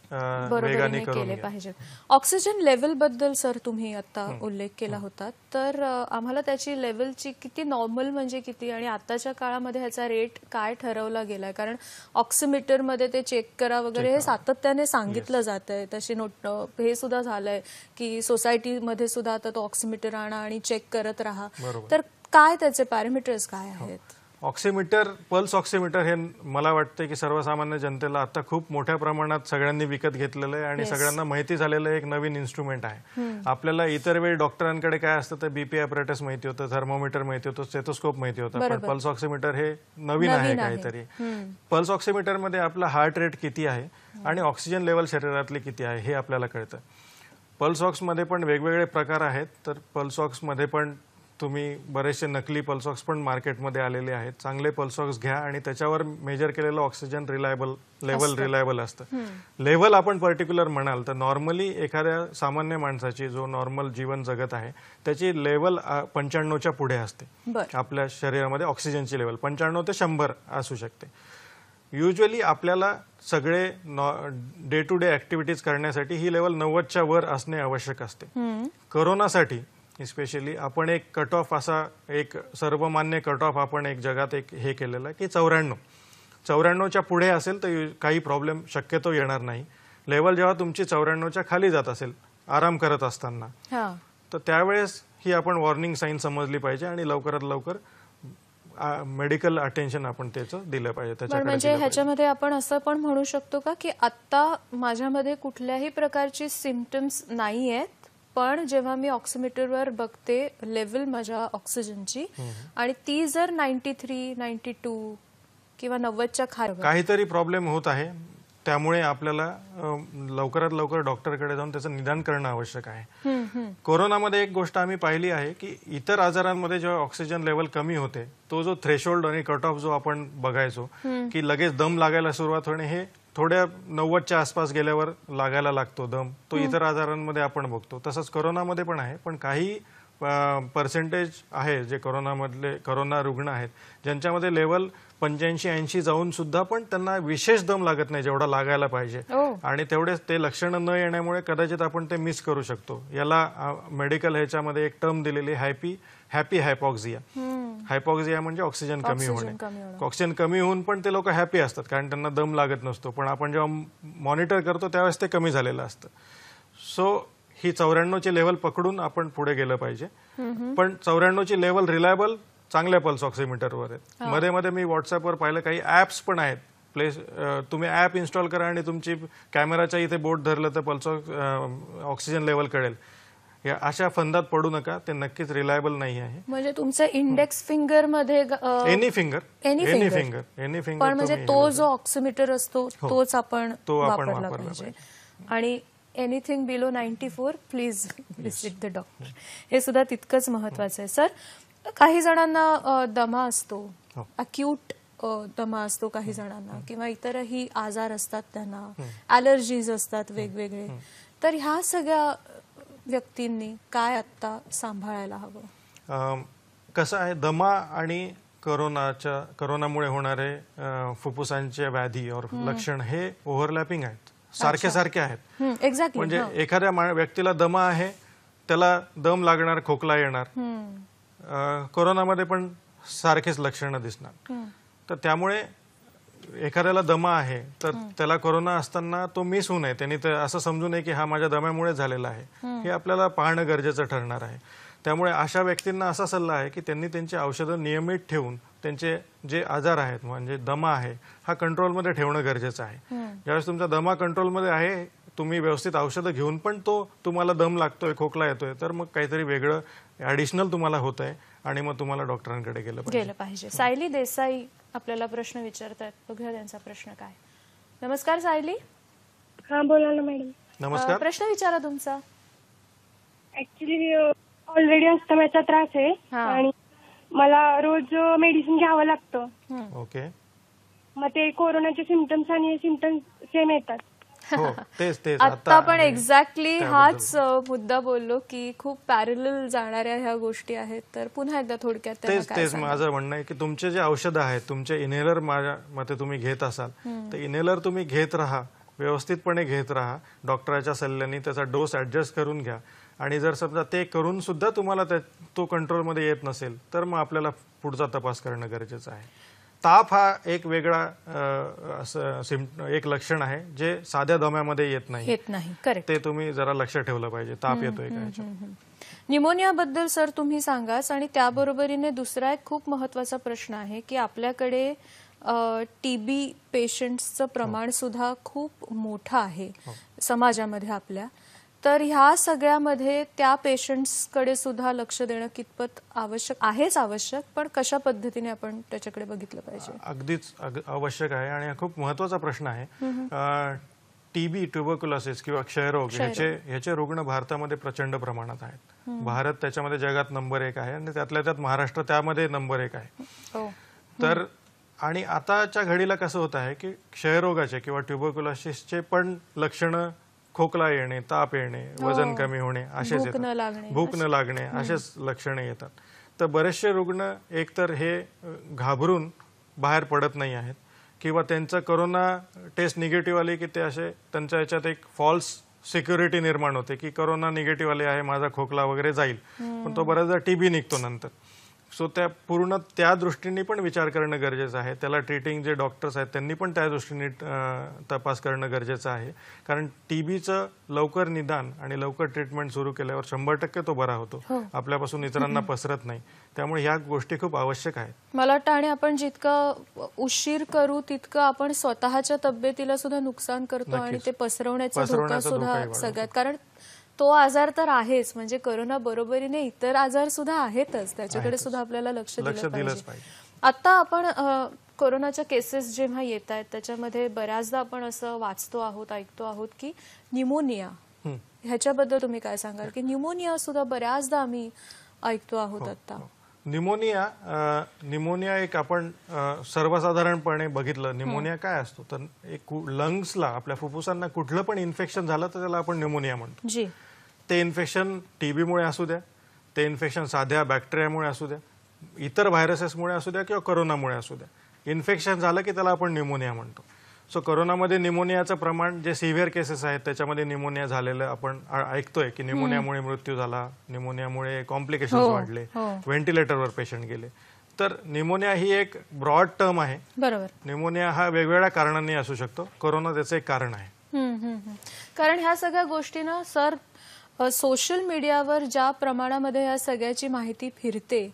वेगाने केले पाहिजे ऑक्सिजन लेवल बद्दल सर तुम्ही आता उल्लेख केला होता तर आम्हाला त्याची लेवलची किती नॉर्मल म्हणजे किती आणि आताच्या काळामध्ये ह्याचा रेट काय ठरवला गेलाय कारण ऑक्सिमीटरमध्ये ते चेक करा वगैरे हे सातत्याने सांगितलं जात आहे तशी नोट हे सुद्धा झालंय की सोसायटीमध्ये सुद्धा आता तो ऑक्सिमीटर आणा आणि चेक करत राहा तर काय त्याचे पॅरामीटर्स काय हो. आहेत ऑक्सिमीटर पल्स ऑक्सिमीटर हे मला वाटतं की सर्वसामान्य जनतेला आता खूप मोठ्या प्रमाणात सगळ्यांनी विकत घेतलेलं आहे आणि yes. सगळ्यांना माहिती झालेलं एक नवीन इन्स्ट्रुमेंट आहे hmm. आपल्याला इतर वेळी डॉक्टरांकडे काय असतं तर बीपी अपरेटस माहिती होतं थर्मोमीटर माहिती होतं स्टेथोस्कोप माहिती होतं पण पल्स ऑक्सिमीटर हे नवीन आहे काहीतरी पल्स ऑक्सिमीटरमध्ये आपला हार्ट रेट किती आहे आणि ऑक्सिजन लेवल शरीरातली किती आहे हे आपल्याला कळतं पल्स ऑक्समध्ये पण वेगवेगळे प्रकार आहेत तर पल्स ऑक्समध्ये पण तुम्ही बरेचसे नकली पल्सॉक्स पण मार्केटमध्ये आलेले आहेत चांगले पल्सॉक्स घ्या आणि त्याच्यावर मेजर केलेलं ऑक्सिजन रिलायबल लेवल रिलायबल असतं लेवल आपण पर्टिक्युलर म्हणाल तर नॉर्मली एखाद्या सामान्य माणसाची जो नॉर्मल जीवन जगत आहे त्याची लेवल पंच्याण्णवच्या पुढे असते आपल्या शरीरामध्ये ऑक्सिजनची लेवल पंच्याण्णव ते शंभर असू शकते युजली आपल्याला सगळे डे टू डे ऍक्टिव्हिटीज करण्यासाठी ही लेवल नव्वदच्या वर असणे आवश्यक असते करोनासाठी स्पेशली आपण एक कट ऑफ असा एक सर्वमान्य कट ऑफ आपण एक जगात एक हे केलेलं आहे की चौऱ्याण्णव चौऱ्याण्णवच्या पुढे असेल तर काही प्रॉब्लेम शक्यतो येणार नाही लेवल जेव्हा तुमची चौऱ्याण्णवच्या खाली जात असेल आराम करत असताना तर त्यावेळेस ही आपण वॉर्निंग साईन समजली पाहिजे आणि लवकरात लवकर मेडिकल अटेन्शन आपण त्याचं दिलं पाहिजे त्याच्याकडे म्हणजे ह्याच्यामध्ये आपण असं पण म्हणू शकतो का की आता माझ्यामध्ये कुठल्याही प्रकारची सिमटम्स नाही आहेत पण जेव्हा मी ऑक्सिमीटरवर बघते लेवल माझ्या ऑक्सिजनची आणि ती जर नाईन्टी थ्री नाईन्टी टू किंवा नव्वदच्या खाली काहीतरी प्रॉब्लेम होत आहे त्यामुळे आपल्याला लवकरात लवकर डॉक्टरकडे जाऊन त्याचं निदान करणं आवश्यक आहे कोरोनामध्ये एक गोष्ट आम्ही पाहिली आहे की इतर आजारांमध्ये जेव्हा ऑक्सिजन लेवल कमी होते तो जो थ्रेशोल्ड आणि कट ऑफ जो आपण बघायचो की लगेच दम लागायला सुरुवात होणे हे थोड्या नव्वदच्या आसपास गेल्यावर लागायला लागतो दम तो इतर आजारांमध्ये आपण बघतो तसंच कोरोनामध्ये पण आहे पण काही पर्सेंटेज आहे जे करोनामधले करोना रुग्ण आहेत ज्यांच्यामध्ये लेवल पंच्याऐंशी ऐंशी जाऊन सुद्धा पण त्यांना विशेष दम लागत नाही जेवढा लागायला पाहिजे हो. आणि तेवढेच ते लक्षणं न येण्यामुळे कदाचित आपण ते मिस करू शकतो याला मेडिकल ह्याच्यामध्ये एक टर्म दिलेली हॅपी हॅपी हायपॉक्झिया हायपॉक्झिया म्हणजे ऑक्सिजन कमी होणे ऑक्सिजन कमी होऊन पण ते लोक हॅपी असतात कारण त्यांना दम लागत नसतो पण आपण जेव्हा मॉनिटर करतो त्यावेळेस ते कमी झालेलं असतं सो ही चौऱ्याण्णवची लेवल पकडून आपण पुढे गेलं पाहिजे पण चौऱ्याण्णवची लेवल रिलायबल चांगल्या पल्स ऑक्सिमीटरवर आहेत हो. मध्ये मध्ये मी व्हॉट्सअपवर पाहिलं काही ऍप्स पण आहेत प्लेस तुम्ही ऍप इन्स्टॉल करा आणि तुमची कॅमेराच्या इथे बोट धरलं तर पल्स ऑक्सिजन लेवल कळेल या अशा फंदात पडू नका ते नक्कीच रिलायबल नाही आहे म्हणजे तुमचं इंडेक्स फिंगर मध्ये any finger any finger any finger म्हणजे तो जो ऑक्सिमीटर असतो हो. तोच आपण तो आपण वापरला पाहिजे आणि anything below ninety four please visit the doctor हे सुद्धा तितकंच महत्वाचं आहे सर काही जणांना दमा असतो हो. अक्यूट दमा असतो काही जणांना किंवा इतरही आजार असतात त्यांना अलर्जीज असतात वेगवेगळे तर ह्या सगळ्या व्यक्तींनी काय आता सांभाळायला हवं कसं आहे दमा आणि करोनाच्या करोनामुळे होणारे फुफ्फुसांचे व्याधी और लक्षण हे ओव्हरलॅपिंग आहेत सारखे सारखे आहेत एक्झॅक्टली म्हणजे एखाद्या व्यक्तीला दमा आहे त्याला दम लागणार खोकला येणार कोरोनामध्ये पण सारखेच लक्षणं दिसणार तर त्यामुळे एखाद्याला दमा आहे तर त्याला कोरोना असताना तो मिस होऊ नये त्यांनी तर असं समजू नये की हा माझ्या दम्यामुळे झालेला आहे हे आपल्याला पाहणं गरजेचं ठरणार आहे त्यामुळे अशा व्यक्तींना असा सल्ला आहे की त्यांनी त्यांची औषधं नियमित ठेवून त्यांचे जे आजार आहेत म्हणजे दमा आहे हा कंट्रोलमध्ये ठेवणं गरजेचं आहे ज्यावेळेस तुमचा दमा कंट्रोलमध्ये आहे तुम्ही व्यवस्थित औषधं घेऊन पण तो तुम्हाला दम लागतोय खोकला येतोय तर मग काहीतरी वेगळं ऍडिशनल तुम्हाला होत आहे आणि मग तुम्हाला डॉक्टरांकडे गेलं पाहिजे सायली देसाई आपल्याला प्रश्न विचारतात बघूया त्यांचा प्रश्न काय नमस्कार सायली हा बोला ना मॅडम नमस्कार प्रश्न विचारा तुमचा ऍक्च्युली ऑलरेडी अस्थमाचा त्रास आहे आणि मला रोज मेडिसिन घ्यावं लागतं ओके मग ते कोरोनाचे सिमटम्स आणि सिमटम्स सेम येतात हो, तेच तेच आता पण एक्झॅक्टली हाच मुद्दा बोललो की खूप पॅरल जाणाऱ्या ह्या गोष्टी आहेत तर पुन्हा एकदा थोडक्यात तेच तेच माझं म्हणणं आहे की तुमचे जे औषधं आहेत तुमचे इनहेलर माझ्या मते तुम्ही घेत असाल तर इनहेलर तुम्ही घेत राहा व्यवस्थितपणे घेत राहा डॉक्टरांच्या सल्ल्याने त्याचा डोस ऍडजस्ट करून घ्या आणि जर समजा ते करून सुद्धा तुम्हाला तो कंट्रोलमध्ये येत नसेल तर मग आपल्याला पुढचा तपास करणं गरजेचं आहे ताप हा एक वेगळा एक लक्षण आहे जे साध्या दम्यामध्ये येत नाही येत नाही करेक्ट ते तुम्ही जरा लक्ष ठेवलं पाहिजे ताप येतोय का निमोनियाबद्दल सर तुम्ही सांगाच आणि त्याबरोबरीने दुसरा एक खूप महत्वाचा प्रश्न आहे की आपल्याकडे टीबी पेशंट्सचं हो. प्रमाण सुद्धा खूप मोठं आहे हो. समाजामध्ये आपल्या तर ह्या सगळ्यामध्ये त्या पेशंट्सकडे सुद्धा लक्ष देणं कितपत आवश्यक आहेच आवश्यक पण कशा पद्धतीने आपण त्याच्याकडे बघितलं पाहिजे अगदीच आवश्यक आहे आणि हा खूप महत्वाचा प्रश्न आहे टीबी ट्युबर्क्युलोसिस किंवा क्षयरोग ह्याचे ह्याचे रुग्ण भारतामध्ये प्रचंड प्रमाणात आहेत भारत त्याच्यामध्ये जगात नंबर एक आहे आणि त्यातल्या त्यात महाराष्ट्र त्यामध्ये नंबर एक आहे हो. तर आणि आताच्या घडीला कसं होत आहे की क्षयरोगाचे किंवा ट्युबरक्युलोसिसचे पण लक्षणं खोकला येणे ताप येणे हो. वजन कमी होणे असेच येतात भूक न लागणे असेच लक्षणे येतात तर बरेचसे रुग्ण एकतर हे घाबरून बाहेर पडत नाही आहेत किंवा त्यांचं करोना टेस्ट निगेटिव्ह आले की ते असे त्यांच्या याच्यात एक फॉल्स सिक्युरिटी निर्माण होते की करोना निगेटिव्ह आले आहे माझा खोकला वगैरे जाईल पण तो बऱ्याचदा टीबी निघतो नंतर सो त्या पूर्ण त्या दृष्टीने पण विचार करणं गरजेचं आहे त्याला ट्रीटिंग जे डॉक्टर्स आहेत त्यांनी पण त्या दृष्टीने तपास करणं गरजेचं आहे कारण टीबीचं लवकर निदान आणि लवकर ट्रीटमेंट सुरू केल्यावर शंभर टक्के तो बरा होतो हो. आपल्यापासून इतरांना पसरत नाही त्यामुळे ह्या गोष्टी खूप आवश्यक आहेत मला वाटतं आणि आपण जितकं उशीर करू तितकं आपण स्वतःच्या तब्येतीला सुद्धा नुकसान करतो आणि ते पसरवण्याचा सुद्धा सगळ्यात कारण तो आजार तर आहेच म्हणजे करोना बरोबरीने इतर आजार सुद्धा आहेतच त्याच्याकडे सुद्धा आपल्याला लक्ष दिलं पाहिजे आता आपण कोरोनाच्या केसेस जेव्हा येत आहेत त्याच्यामध्ये बऱ्याचदा आपण असं वाचतो आहोत ऐकतो आहोत की न्युमोनिया ह्याच्याबद्दल तुम्ही काय सांगाल की न्युमोनिया सुद्धा बऱ्याचदा आम्ही ऐकतो आहोत हो, आता हो. निमोनिया निमोनिया एक आपण सर्वसाधारणपणे बघितलं निमोनिया काय असतो तर एक लंग्सला आपल्या फुफ्फुसांना कुठलं पण इन्फेक्शन झालं तर त्याला आपण निमोनिया म्हणतो ते इन्फेक्शन टीबीमुळे असू द्या ते इन्फेक्शन साध्या बॅक्टेरियामुळे असू द्या इतर व्हायरसेसमुळे असू द्या किंवा करोनामुळे असू द्या इन्फेक्शन झालं की त्याला आपण निमोनिया म्हणतो सो करोनामध्ये निमोनियाचं प्रमाण जे सिव्हिअर केसेस आहेत त्याच्यामध्ये निमोनिया झालेलं आपण ऐकतोय की निमोनियामुळे मृत्यू झाला निमोनियामुळे कॉम्प्लिकेशन हो, वाढले व्हेंटिलेटरवर हो. पेशंट गेले तर निमोनिया ही एक ब्रॉड टर्म आहे बरोबर निमोनिया हा वेगवेगळ्या कारणांनी असू शकतो करोना त्याचं एक कारण आहे कारण ह्या सगळ्या गोष्टीनं सर सोशल मीडियावर ज्या प्रमाणामध्ये या सगळ्याची माहिती फिरते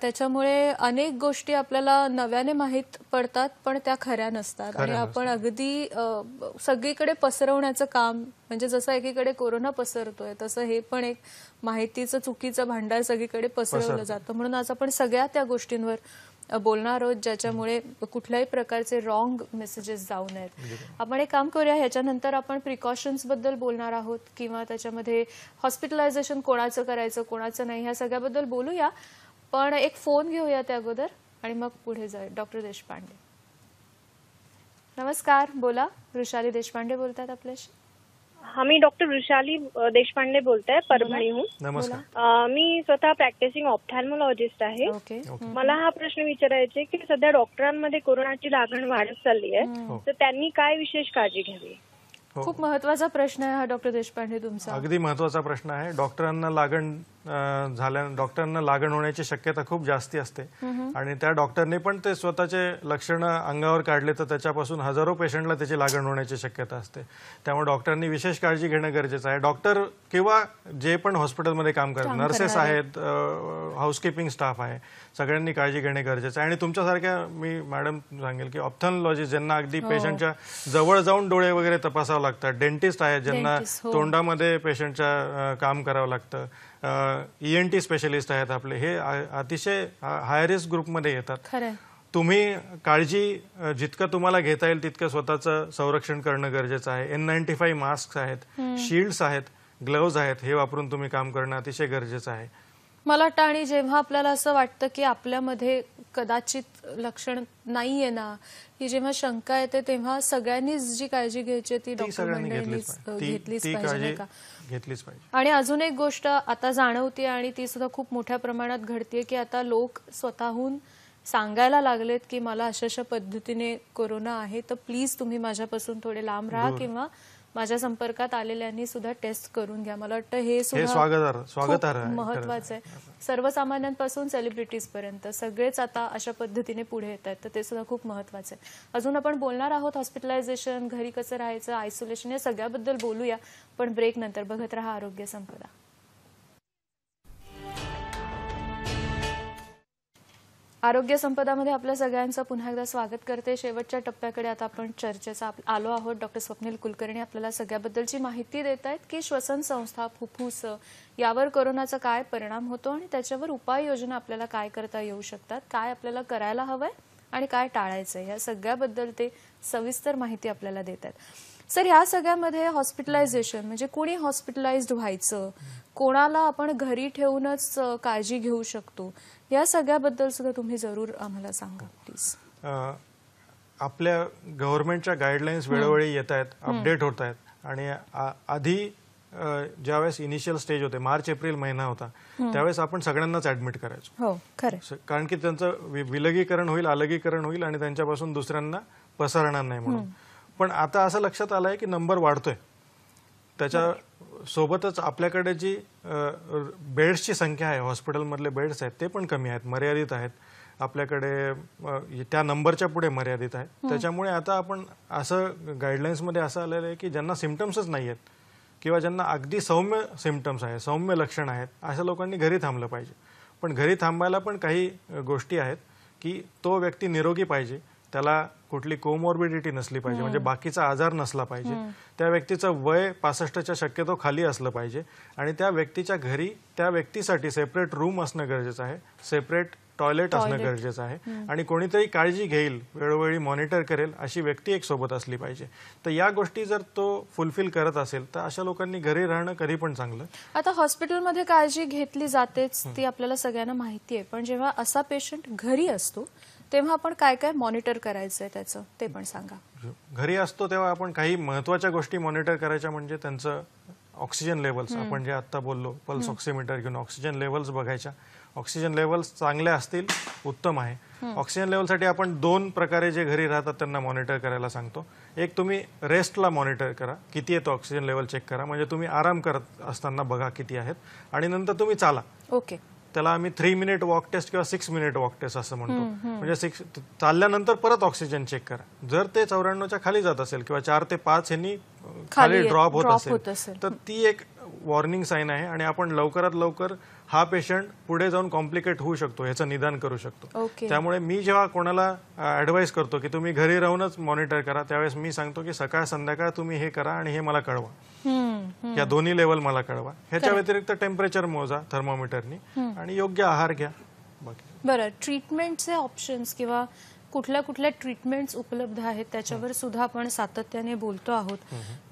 त्याच्यामुळे अनेक गोष्टी आपल्याला नव्याने माहीत पडतात पण त्या खऱ्या नसतात आणि आपण अगदी सगळीकडे पसरवण्याचं काम म्हणजे जसं एकीकडे कोरोना पसरतोय तसं हे पण एक माहितीचं चुकीचं भांडार सगळीकडे पसरवलं जातं म्हणून आज आपण सगळ्या त्या गोष्टींवर बोलणार आहोत ज्याच्यामुळे कुठल्याही प्रकारचे रॉंग मेसेजेस जाऊ नयेत आपण एक काम करूया ह्याच्यानंतर आपण प्रिकॉशन्स बद्दल बोलणार आहोत किंवा त्याच्यामध्ये हॉस्पिटलायझेशन कोणाचं करायचं कोणाचं नाही ह्या सगळ्याबद्दल बोलूया पण एक फोन घेऊया त्या अगोदर आणि मग पुढे जाऊ डॉक्टर देशपांडे नमस्कार बोला वृषाली देशपांडे बोलतात आपल्याशी हा मी डॉक्टर वृषाली देशपांडे बोलत आहे परभणीहून मी स्वतः प्रॅक्टिसिंग ऑप्थॅल्मोलॉजिस्ट आहे मला हा प्रश्न विचारायचा की सध्या डॉक्टरांमध्ये कोरोनाची लागण वाढत चालली आहे हो. तर त्यांनी काय विशेष काळजी घ्यावी हो. खूप महत्वाचा प्रश्न आहे हा डॉक्टर देशपांडे तुमचा अगदी महत्वाचा प्रश्न आहे डॉक्टरांना लागण झाल्या डॉक्टरांना लागण होण्याची शक्यता खूप जास्ती असते आणि त्या डॉक्टरने पण ते स्वतःचे लक्षणं अंगावर काढले तर त्याच्यापासून हजारो पेशंटला त्याची लागण होण्याची शक्यता असते त्यामुळे डॉक्टरांनी विशेष काळजी घेणं गरजेचं आहे डॉक्टर किंवा जे पण हॉस्पिटलमध्ये काम करतात नर्सेस आहेत हाऊसकीपिंग स्टाफ आहे सगळ्यांनी काळजी घेणे गरजेचं आहे आणि तुमच्यासारख्या मी मॅडम सांगेल की ऑप्थनॉलॉजी ज्यांना अगदी हो. पेशंटच्या जवळ जाऊन डोळे वगैरे तपासावं लागतात डेंटिस्ट आहेत ज्यांना हो. तोंडामध्ये पेशंटच्या काम करावं लागतं ई एन टी स्पेशलिस्ट आहेत आपले हे अतिशय हायरिस्क ग्रुपमध्ये येतात तुम्ही काळजी जितकं तुम्हाला घेता येईल तितकं स्वतःचं संरक्षण करणं गरजेचं आहे एन नाईन्टी फाईव्ह मास्क आहेत शिल्ड्स आहेत ग्लव्ज आहेत हे वापरून तुम्ही काम करणं अतिशय गरजेचं आहे मला वाटतं आणि जेव्हा आपल्याला असं वाटतं की आपल्यामध्ये कदाचित लक्षण नाहीये ना ही जेव्हा शंका येते तेव्हा सगळ्यांनीच जी काळजी घ्यायची ती डॉक्टर घेतली घेतलीच का घेतलीच पाहिजे आणि अजून एक गोष्ट आता जाणवते आणि ती सुद्धा खूप मोठ्या प्रमाणात घडतीये की आता लोक स्वतःहून सांगायला लागलेत की मला अशा अशा पद्धतीने कोरोना आहे तर प्लीज तुम्ही माझ्यापासून थोडे लांब राहा किंवा माझ्या संपर्कात आलेल्यांनी सुद्धा टेस्ट करून घ्या मला वाटतं हे स्वागत महत्वाचं आहे सर्वसामान्यांपासून सेलिब्रिटीज पर्यंत सगळेच आता अशा पद्धतीने पुढे येत आहेत तर ते सुद्धा खूप महत्वाचं आहे अजून आपण बोलणार आहोत हॉस्पिटलायझेशन घरी कसं राहायचं आयसोलेशन या सगळ्याबद्दल बोलूया पण ब्रेक नंतर बघत राहा आरोग्य संपदा आरोग्य संपदामध्ये आपल्या सगळ्यांचं पुन्हा एकदा स्वागत करते शेवटच्या टप्प्याकडे आता आपण चर्चेचा आलो आहोत डॉक्टर स्वप्नील कुलकर्णी आपल्याला सगळ्याबद्दलची माहिती देत आहेत की श्वसन संस्था फुफ्फुस यावर कोरोनाचा काय परिणाम होतो आणि त्याच्यावर उपाययोजना आपल्याला काय करता येऊ शकतात काय आपल्याला करायला हवंय आणि काय टाळायचं या सगळ्याबद्दल ते सविस्तर माहिती आपल्याला देत आहेत सर या सगळ्यामध्ये हॉस्पिटलायझेशन म्हणजे कोणी हॉस्पिटलाइज्ड व्हायचं कोणाला आपण घरी ठेवूनच काळजी घेऊ शकतो या सगळ्याबद्दल सुद्धा तुम्ही जरूर आम्हाला सांगा प्लीज आपल्या गव्हर्नमेंटच्या गाईडलाईन्स वेळोवेळी येत आहेत अपडेट होत आहेत आणि आधी ज्यावेळेस इनिशियल स्टेज होते मार्च एप्रिल महिना होता त्यावेळेस आपण सगळ्यांनाच ऍडमिट करायचो हो कारण की त्यांचं विलगीकरण होईल अलगीकरण होईल आणि त्यांच्यापासून दुसऱ्यांना पसरणार नाही म्हणून पण आता असं लक्षात आलंय की नंबर वाढतोय त्याच्या सोबतच आपल्याकडे जी बेड्सची संख्या आहे हॉस्पिटलमधले बेड्स आहेत ते पण कमी आहेत मर्यादित आहेत आपल्याकडे त्या नंबरच्या पुढे मर्यादित आहेत त्याच्यामुळे आता आपण असं गाईडलाईन्समध्ये असं आलेलं आहे की ज्यांना सिमटम्सच नाही आहेत किंवा ज्यांना अगदी सौम्य सिमटम्स आहेत सौम्य लक्षण आहेत अशा लोकांनी घरी थांबलं पाहिजे पण घरी थांबायला पण काही गोष्टी आहेत की तो व्यक्ती निरोगी पाहिजे त्याला कुठली कोमॉर्बिडिटी नसली पाहिजे म्हणजे बाकीचा आजार नसला पाहिजे त्या व्यक्तीचं वय पासष्टच्या शक्यतो खाली असलं पाहिजे आणि त्या व्यक्तीच्या घरी त्या व्यक्तीसाठी सेपरेट रूम असणं गरजेचं आहे सेपरेट टॉयलेट असणं गरजेचं आहे आणि कोणीतरी काळजी घेईल वेळोवेळी मॉनिटर करेल अशी व्यक्ती एक सोबत असली पाहिजे तर या गोष्टी जर तो फुलफिल करत असेल तर अशा लोकांनी घरी राहणं कधी पण चांगलं आता हॉस्पिटलमध्ये काळजी घेतली जातेच ती आपल्याला सगळ्यांना माहिती आहे पण जेव्हा असा पेशंट घरी असतो तेव्हा आपण काय काय मॉनिटर करायचंय त्याचं ते पण सांगा घरी असतो तेव्हा आपण काही महत्वाच्या गोष्टी मॉनिटर करायच्या म्हणजे त्यांचं ऑक्सिजन लेवल्स आपण जे आता बोललो पल्स ऑक्सिमीटर घेऊन ऑक्सिजन लेवल्स बघायच्या ऑक्सिजन लेवल्स चांगल्या असतील उत्तम आहे ऑक्सिजन लेवलसाठी आपण दोन प्रकारे जे घरी राहतात त्यांना मॉनिटर करायला सांगतो एक तुम्ही रेस्टला मॉनिटर करा किती येतो ऑक्सिजन लेवल चेक करा म्हणजे तुम्ही आराम करत असताना बघा किती आहेत आणि नंतर तुम्ही चाला ओके त्याला आम्ही थ्री मिनिट वॉक टेस्ट किंवा सिक्स मिनिट वॉक टेस्ट असं म्हणतो म्हणजे सिक्स चालल्यानंतर परत ऑक्सिजन चेक करा जर ते चौऱ्याण्णवच्या खाली जात असेल किंवा चार ते पाच ह्यांनी खाली ड्रॉप होत असेल तर ती एक वॉर्निंग साईन आहे आणि आपण लवकरात लवकर हा पेशंट पुढे जाऊन कॉम्प्लिकेट होऊ शकतो ह्याचं निदान करू शकतो त्यामुळे मी जेव्हा कोणाला ऍडवाईस करतो की तुम्ही घरी राहूनच मॉनिटर करा त्यावेळेस मी सांगतो की सकाळ संध्याकाळ तुम्ही हे करा आणि हे मला कळवा या दोन्ही लेवल मला कळवा ह्याच्या व्यतिरिक्त टेम्परेचर मोजा थर्मोमीटरनी आणि योग्य आहार घ्या बरं ट्रीटमेंटचे ऑप्शन्स किंवा कुठल्या कुठल्या ट्रीटमेंट्स उपलब्ध आहेत त्याच्यावर सुद्धा आपण सातत्याने बोलतो आहोत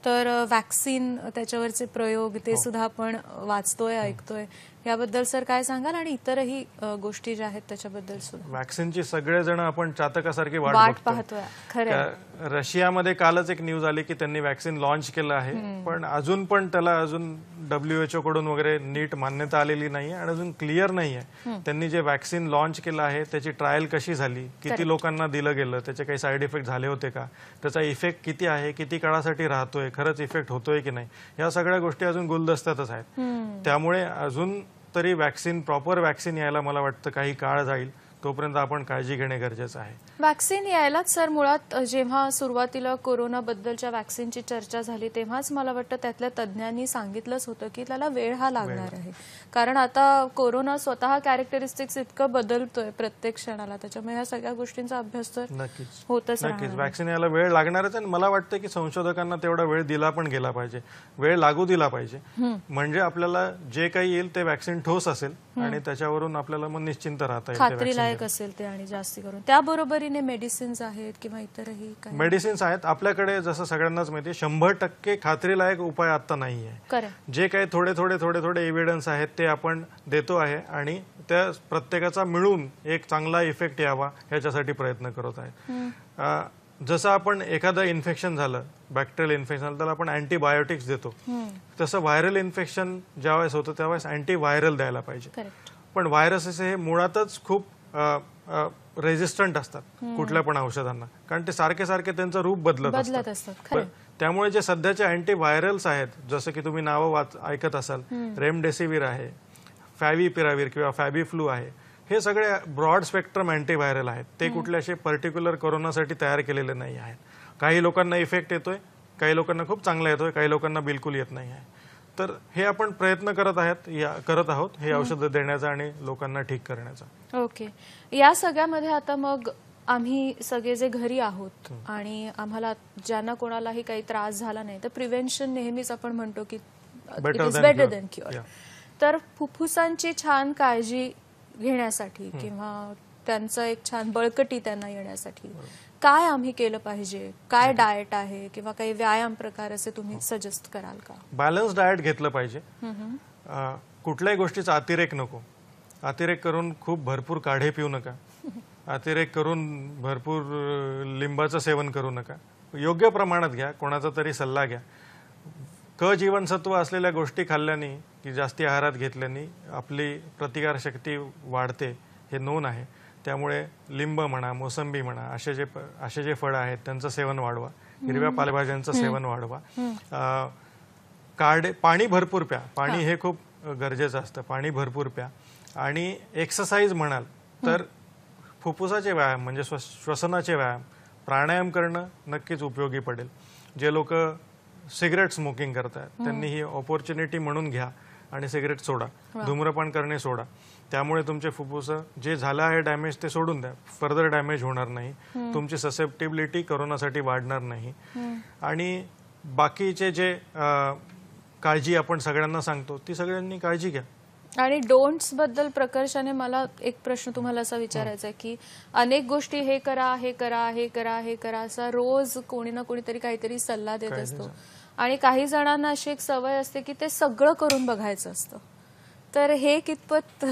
तर वॅक्सिन त्याच्यावरचे प्रयोग ते हो. सुद्धा आपण वाचतोय ऐकतोय याबद्दल सर काय सांगाल आणि इतरही गोष्टी ज्या आहेत त्याच्याबद्दल सुद्धा व्हॅक्सिनची सगळेजण आपण चातकासारखी वाट पाहतोय खरं रशियामध्ये कालच एक न्यूज आली की त्यांनी व्हॅक्सिन लॉन्च केलं आहे पण अजून पण त्याला अजून डब्ल्यूएचओ कडून वगैरे नीट मान्यता आलेली नाही आणि अजून क्लिअर नाही आहे त्यांनी जे वॅक्सिन लॉन्च केलं आहे त्याची ट्रायल कशी झाली किती लोकांना दिलं गेलं त्याचे काही साईड इफेक्ट झाले होते का त्याचा इफेक्ट किती आहे किती काळासाठी राहतोय खरंच इफेक्ट होतोय की नाही या सगळ्या गोष्टी अजून गुलदस्त्यातच आहेत त्यामुळे अजून तरी वॅक्सिन प्रॉपर वॅक्सिन यायला मला वाटतं काही काळ जाईल तोपर्यंत आपण काळजी घेणे गरजेचं आहे वॅक्सिन यायलाच सर मुळात जेव्हा सुरुवातीला कोरोनाबद्दलच्या वॅक्सिनची चर्चा झाली तेव्हाच मला वाटतं त्यातल्या तज्ज्ञांनी सांगितलंच होतं की त्याला वेळ हा लागणार आहे कारण आता कोरोना स्वतः कॅरेक्टरिस्टिक्स इतकं बदलतोय प्रत्येक क्षणाला त्याच्यामुळे ह्या सगळ्या गोष्टींचा अभ्यास तर नक्कीच होतच नक्कीच वॅक्सिन यायला वेळ लागणारच आणि मला वाटतं की संशोधकांना तेवढा वेळ दिला पण गेला पाहिजे वेळ लागू दिला पाहिजे म्हणजे आपल्याला जे काही येईल ते वॅक्सिन ठोस असेल आणि त्याच्यावरून आपल्याला मग निश्चिंत राहता येईल लाभदायक असेल ते आणि जास्ती करून त्याबरोबरीने मेडिसिन्स आहेत किंवा इतरही मेडिसिन्स आहेत आपल्याकडे जसं सगळ्यांनाच माहिती शंभर टक्के खात्रीलायक उपाय आता नाही आहे जे काही थोडे थोडे थोडे थोडे एव्हिडन्स आहेत ते आपण देतो आहे आणि त्या प्रत्येकाचा मिळून एक चांगला इफेक्ट यावा याच्यासाठी प्रयत्न करत आहे जसं आपण एखादं इन्फेक्शन झालं बॅक्टेरियल इन्फेक्शन झालं त्याला आपण अँटीबायोटिक्स देतो तसं व्हायरल इन्फेक्शन ज्यावेळेस होतं त्यावेळेस अँटीव्हायरल द्यायला पाहिजे पण व्हायरसेस हे मुळातच खूप रेझिस्टंट असतात कुठल्या पण औषधांना कारण ते सारखे सारखे त्यांचं रूप बदलत असतात त्यामुळे जे सध्याचे अँटीव्हायरल्स आहेत जसं की तुम्ही नावं वाच ऐकत असाल रेमडेसिवीर आहे फॅवी पिरावीर किंवा फॅबी फ्लू आहे हे सगळे ब्रॉड स्पेक्ट्रम अँटीव्हायरल आहेत ते कुठल्याशी पर्टिक्युलर कोरोनासाठी तयार केलेले नाही आहेत काही लोकांना इफेक्ट येतोय काही लोकांना खूप चांगला येतोय काही लोकांना बिलकुल येत नाही आहे तर हे आपण प्रयत्न करत आहेत करत आहोत हे औषध देण्याचा आणि लोकांना ठीक करण्याचा ओके या सगळ्यामध्ये आता मग आम्ही सगळे जे घरी आहोत आणि आम्हाला ज्यांना कोणालाही काही त्रास झाला नाही तर प्रिव्हेन्शन नेहमीच आपण म्हणतो की बेटर देन क्युअर तर फुफ्फुसांची छान काळजी घेण्यासाठी किंवा त्यांचं एक छान बळकटी त्यांना येण्यासाठी काय आम्ही केलं पाहिजे काय डाएट आहे किंवा काही व्यायाम प्रकार असे तुम्ही सजेस्ट हो. कराल का बॅलन्स डाएट घेतलं पाहिजे कुठल्याही गोष्टीचा अतिरेक नको अतिरेक करून खूप भरपूर काढे पिऊ नका अतिरेक करून भरपूर लिंबाचं सेवन करू नका योग्य प्रमाणात घ्या कोणाचा तरी सल्ला घ्या क जीवनसत्व असलेल्या गोष्टी खाल्ल्याने की जास्ती आहारात घेतल्याने आपली प्रतिकारशक्ती वाढते हे नोंद आहे त्यामुळे लिंब म्हणा मोसंबी म्हणा असे जे असे जे फळं आहेत त्यांचं सेवन वाढवा हिरव्या पालेभाज्यांचं सेवन वाढवा काढे पाणी भरपूर प्या पाणी हे खूप गरजेचं असतं पाणी भरपूर प्या आणि एक्सरसाइज म्हणाल तर फुफ्फुसाचे व्यायाम म्हणजे श्वसनाचे व्यायाम प्राणायाम करणं नक्कीच उपयोगी पडेल जे लोक सिगरेट स्मोकिंग करतात त्यांनी ही ऑपॉर्च्युनिटी म्हणून घ्या आणि सिगरेट सोडा धूम्रपान करणे सोडा त्यामुळे तुमचे फुफ्फुस जे झालं आहे डॅमेज ते सोडून द्या फर्दर डॅमेज होणार नाही तुमची ससेप्टेबिलिटी करोनासाठी वाढणार नाही आणि बाकीचे जे काळजी आपण सगळ्यांना सांगतो ती सगळ्यांनी काळजी घ्या आणि डोंट्स बद्दल प्रकर्षाने मला एक प्रश्न तुम्हाला असा विचारायचा आहे की अनेक गोष्टी हे करा हे करा हे करा हे करा असा रोज कोणी ना कोणीतरी काहीतरी सल्ला देत असतो आणि काही जणांना अशी एक सवय असते की ते सगळं करून बघायचं असतं तर हे कितपत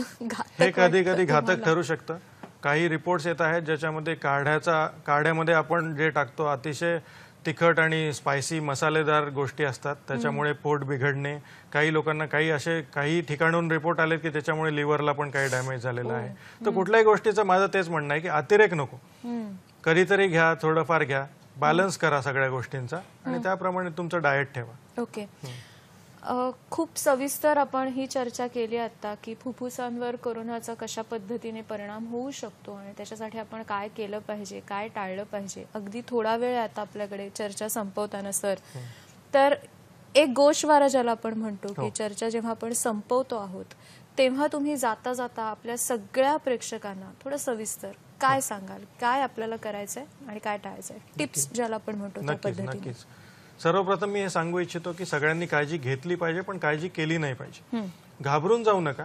हे कधी कधी घातक ठरू शकतं काही रिपोर्ट्स येत आहेत ज्याच्यामध्ये काढ्याचा काढ्यामध्ये आपण जे टाकतो अतिशय तिखट आणि स्पायसी मसालेदार गोष्टी असतात त्याच्यामुळे पोट बिघडणे काही लोकांना काही असे काही ठिकाणून रिपोर्ट आले की त्याच्यामुळे लिव्हरला पण काही डॅमेज झालेला आहे तर कुठल्याही गोष्टीचं माझं तेच म्हणणं आहे की अतिरेक नको कधीतरी घ्या थोडंफार घ्या बॅलन्स करा सगळ्या गोष्टींचा आणि त्याप्रमाणे तुमचं डाएट ठेवा ओके खूप सविस्तर आपण ही चर्चा केली आता की फुफ्फुसांवर कोरोनाचा कशा पद्धतीने परिणाम होऊ शकतो आणि त्याच्यासाठी आपण काय केलं पाहिजे काय टाळलं पाहिजे अगदी थोडा वेळ आता आपल्याकडे चर्चा संपवताना सर हो. तर एक वारा ज्याला आपण म्हणतो की हो. चर्चा जेव्हा आपण संपवतो आहोत तेव्हा तुम्ही जाता जाता आपल्या सगळ्या प्रेक्षकांना थोडं सविस्तर काय हो. सांगाल काय आपल्याला करायचंय आणि काय टाळायचंय टिप्स ज्याला आपण म्हणतो त्या पद्धतीने सर्वप्रथम मी हे सांगू इच्छितो की सगळ्यांनी काळजी घेतली पाहिजे पण काळजी केली नाही पाहिजे घाबरून जाऊ नका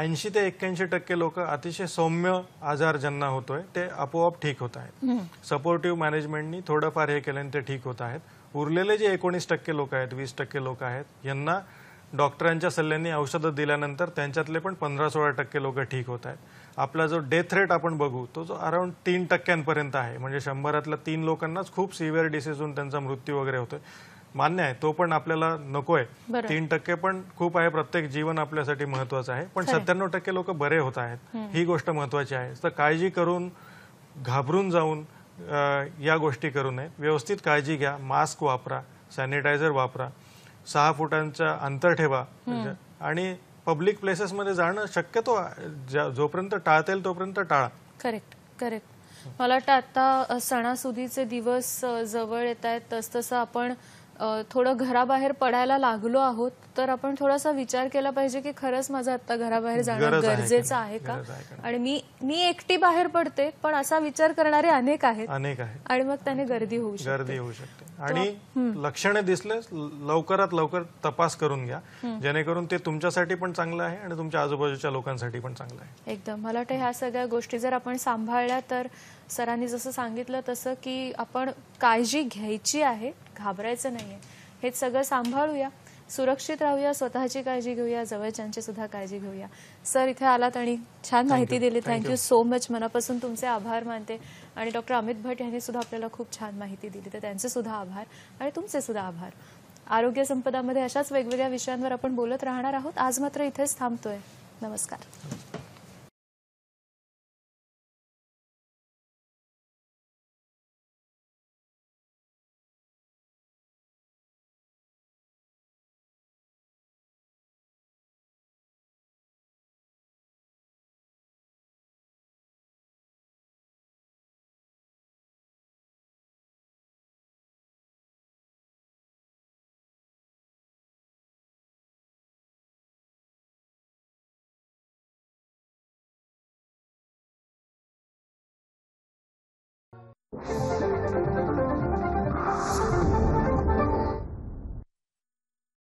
ऐंशी ते एक्क्याऐंशी टक्के लोक अतिशय सौम्य आजार ज्यांना होतोय ते आपोआप ठीक होत आहेत सपोर्टिव्ह मॅनेजमेंटनी थोडंफार हे आणि ते ठीक होत आहेत उरलेले जे एकोणीस टक्के लोक आहेत वीस टक्के लोक आहेत यांना डॉक्टरांच्या सल्ल्याने औषधं दिल्यानंतर त्यांच्यातले पण पंधरा सोळा टक्के लोक ठीक होत आहेत आपला जो डेथ रेट आपण बघू तो जो अराउंड तीन टक्क्यांपर्यंत आहे म्हणजे शंभरातल्या तीन लोकांनाच खूप सिव्हिअर डिसीज होऊन त्यांचा मृत्यू वगैरे होतोय मान्य आहे तो पण आपल्याला नको आहे तीन टक्के पण खूप आहे प्रत्येक जीवन आपल्यासाठी महत्वाचं आहे पण सत्त्याण्णव टक्के लोक बरे होत आहेत ही गोष्ट महत्वाची आहे तर काळजी करून घाबरून जाऊन या गोष्टी करू नये व्यवस्थित काळजी घ्या मास्क वापरा सॅनिटायझर वापरा सहा फुटांचं अंतर ठेवा आणि पब्लिक प्लेसेस मध्ये जाणं शक्यतो जोपर्यंत टाळता येईल तोपर्यंत टाळा करेक्ट करेक्ट मला वाटतं आता सणासुदीचे दिवस जवळ येत आहेत तसतसं आपण थोडं घराबाहेर पडायला लागलो आहोत तर आपण थोडासा विचार केला पाहिजे की खरंच माझं आता घराबाहेर जाणं गरजेचं आहे का आणि मी मी एकटी बाहेर पडते पण असा विचार करणारे अनेक आहेत अनेक आहेत आणि मग त्याने गर्दी होऊ शकते गर्दी होऊ शकते आणि लक्षणे दिसले लवकरात लवकर तपास करून घ्या जेणेकरून ते तुमच्यासाठी पण चांगलं आहे आणि तुमच्या आजूबाजूच्या लोकांसाठी पण चांगलं आहे एकदम मला वाटतं ह्या सगळ्या गोष्टी जर आपण सांभाळल्या तर सरांनी जसं सांगितलं तसं की आपण काळजी घ्यायची आहे घाबरायचं नाही आहे हे सगळं सांभाळूया सुरक्षित राहूया स्वतःची काळजी घेऊया जवळच्यांची सुद्धा काळजी घेऊया सर इथे आलात आणि छान माहिती दिली थँक्यू सो मच मनापासून तुमचे आभार मानते आणि डॉक्टर अमित भट यांनी सुद्धा आपल्याला खूप छान माहिती दिली तर त्यांचे सुद्धा आभार आणि तुमचे सुद्धा आभार आरोग्य संपदामध्ये अशाच वेगवेगळ्या विषयांवर आपण बोलत राहणार आहोत आज मात्र इथेच थांबतोय नमस्कार Música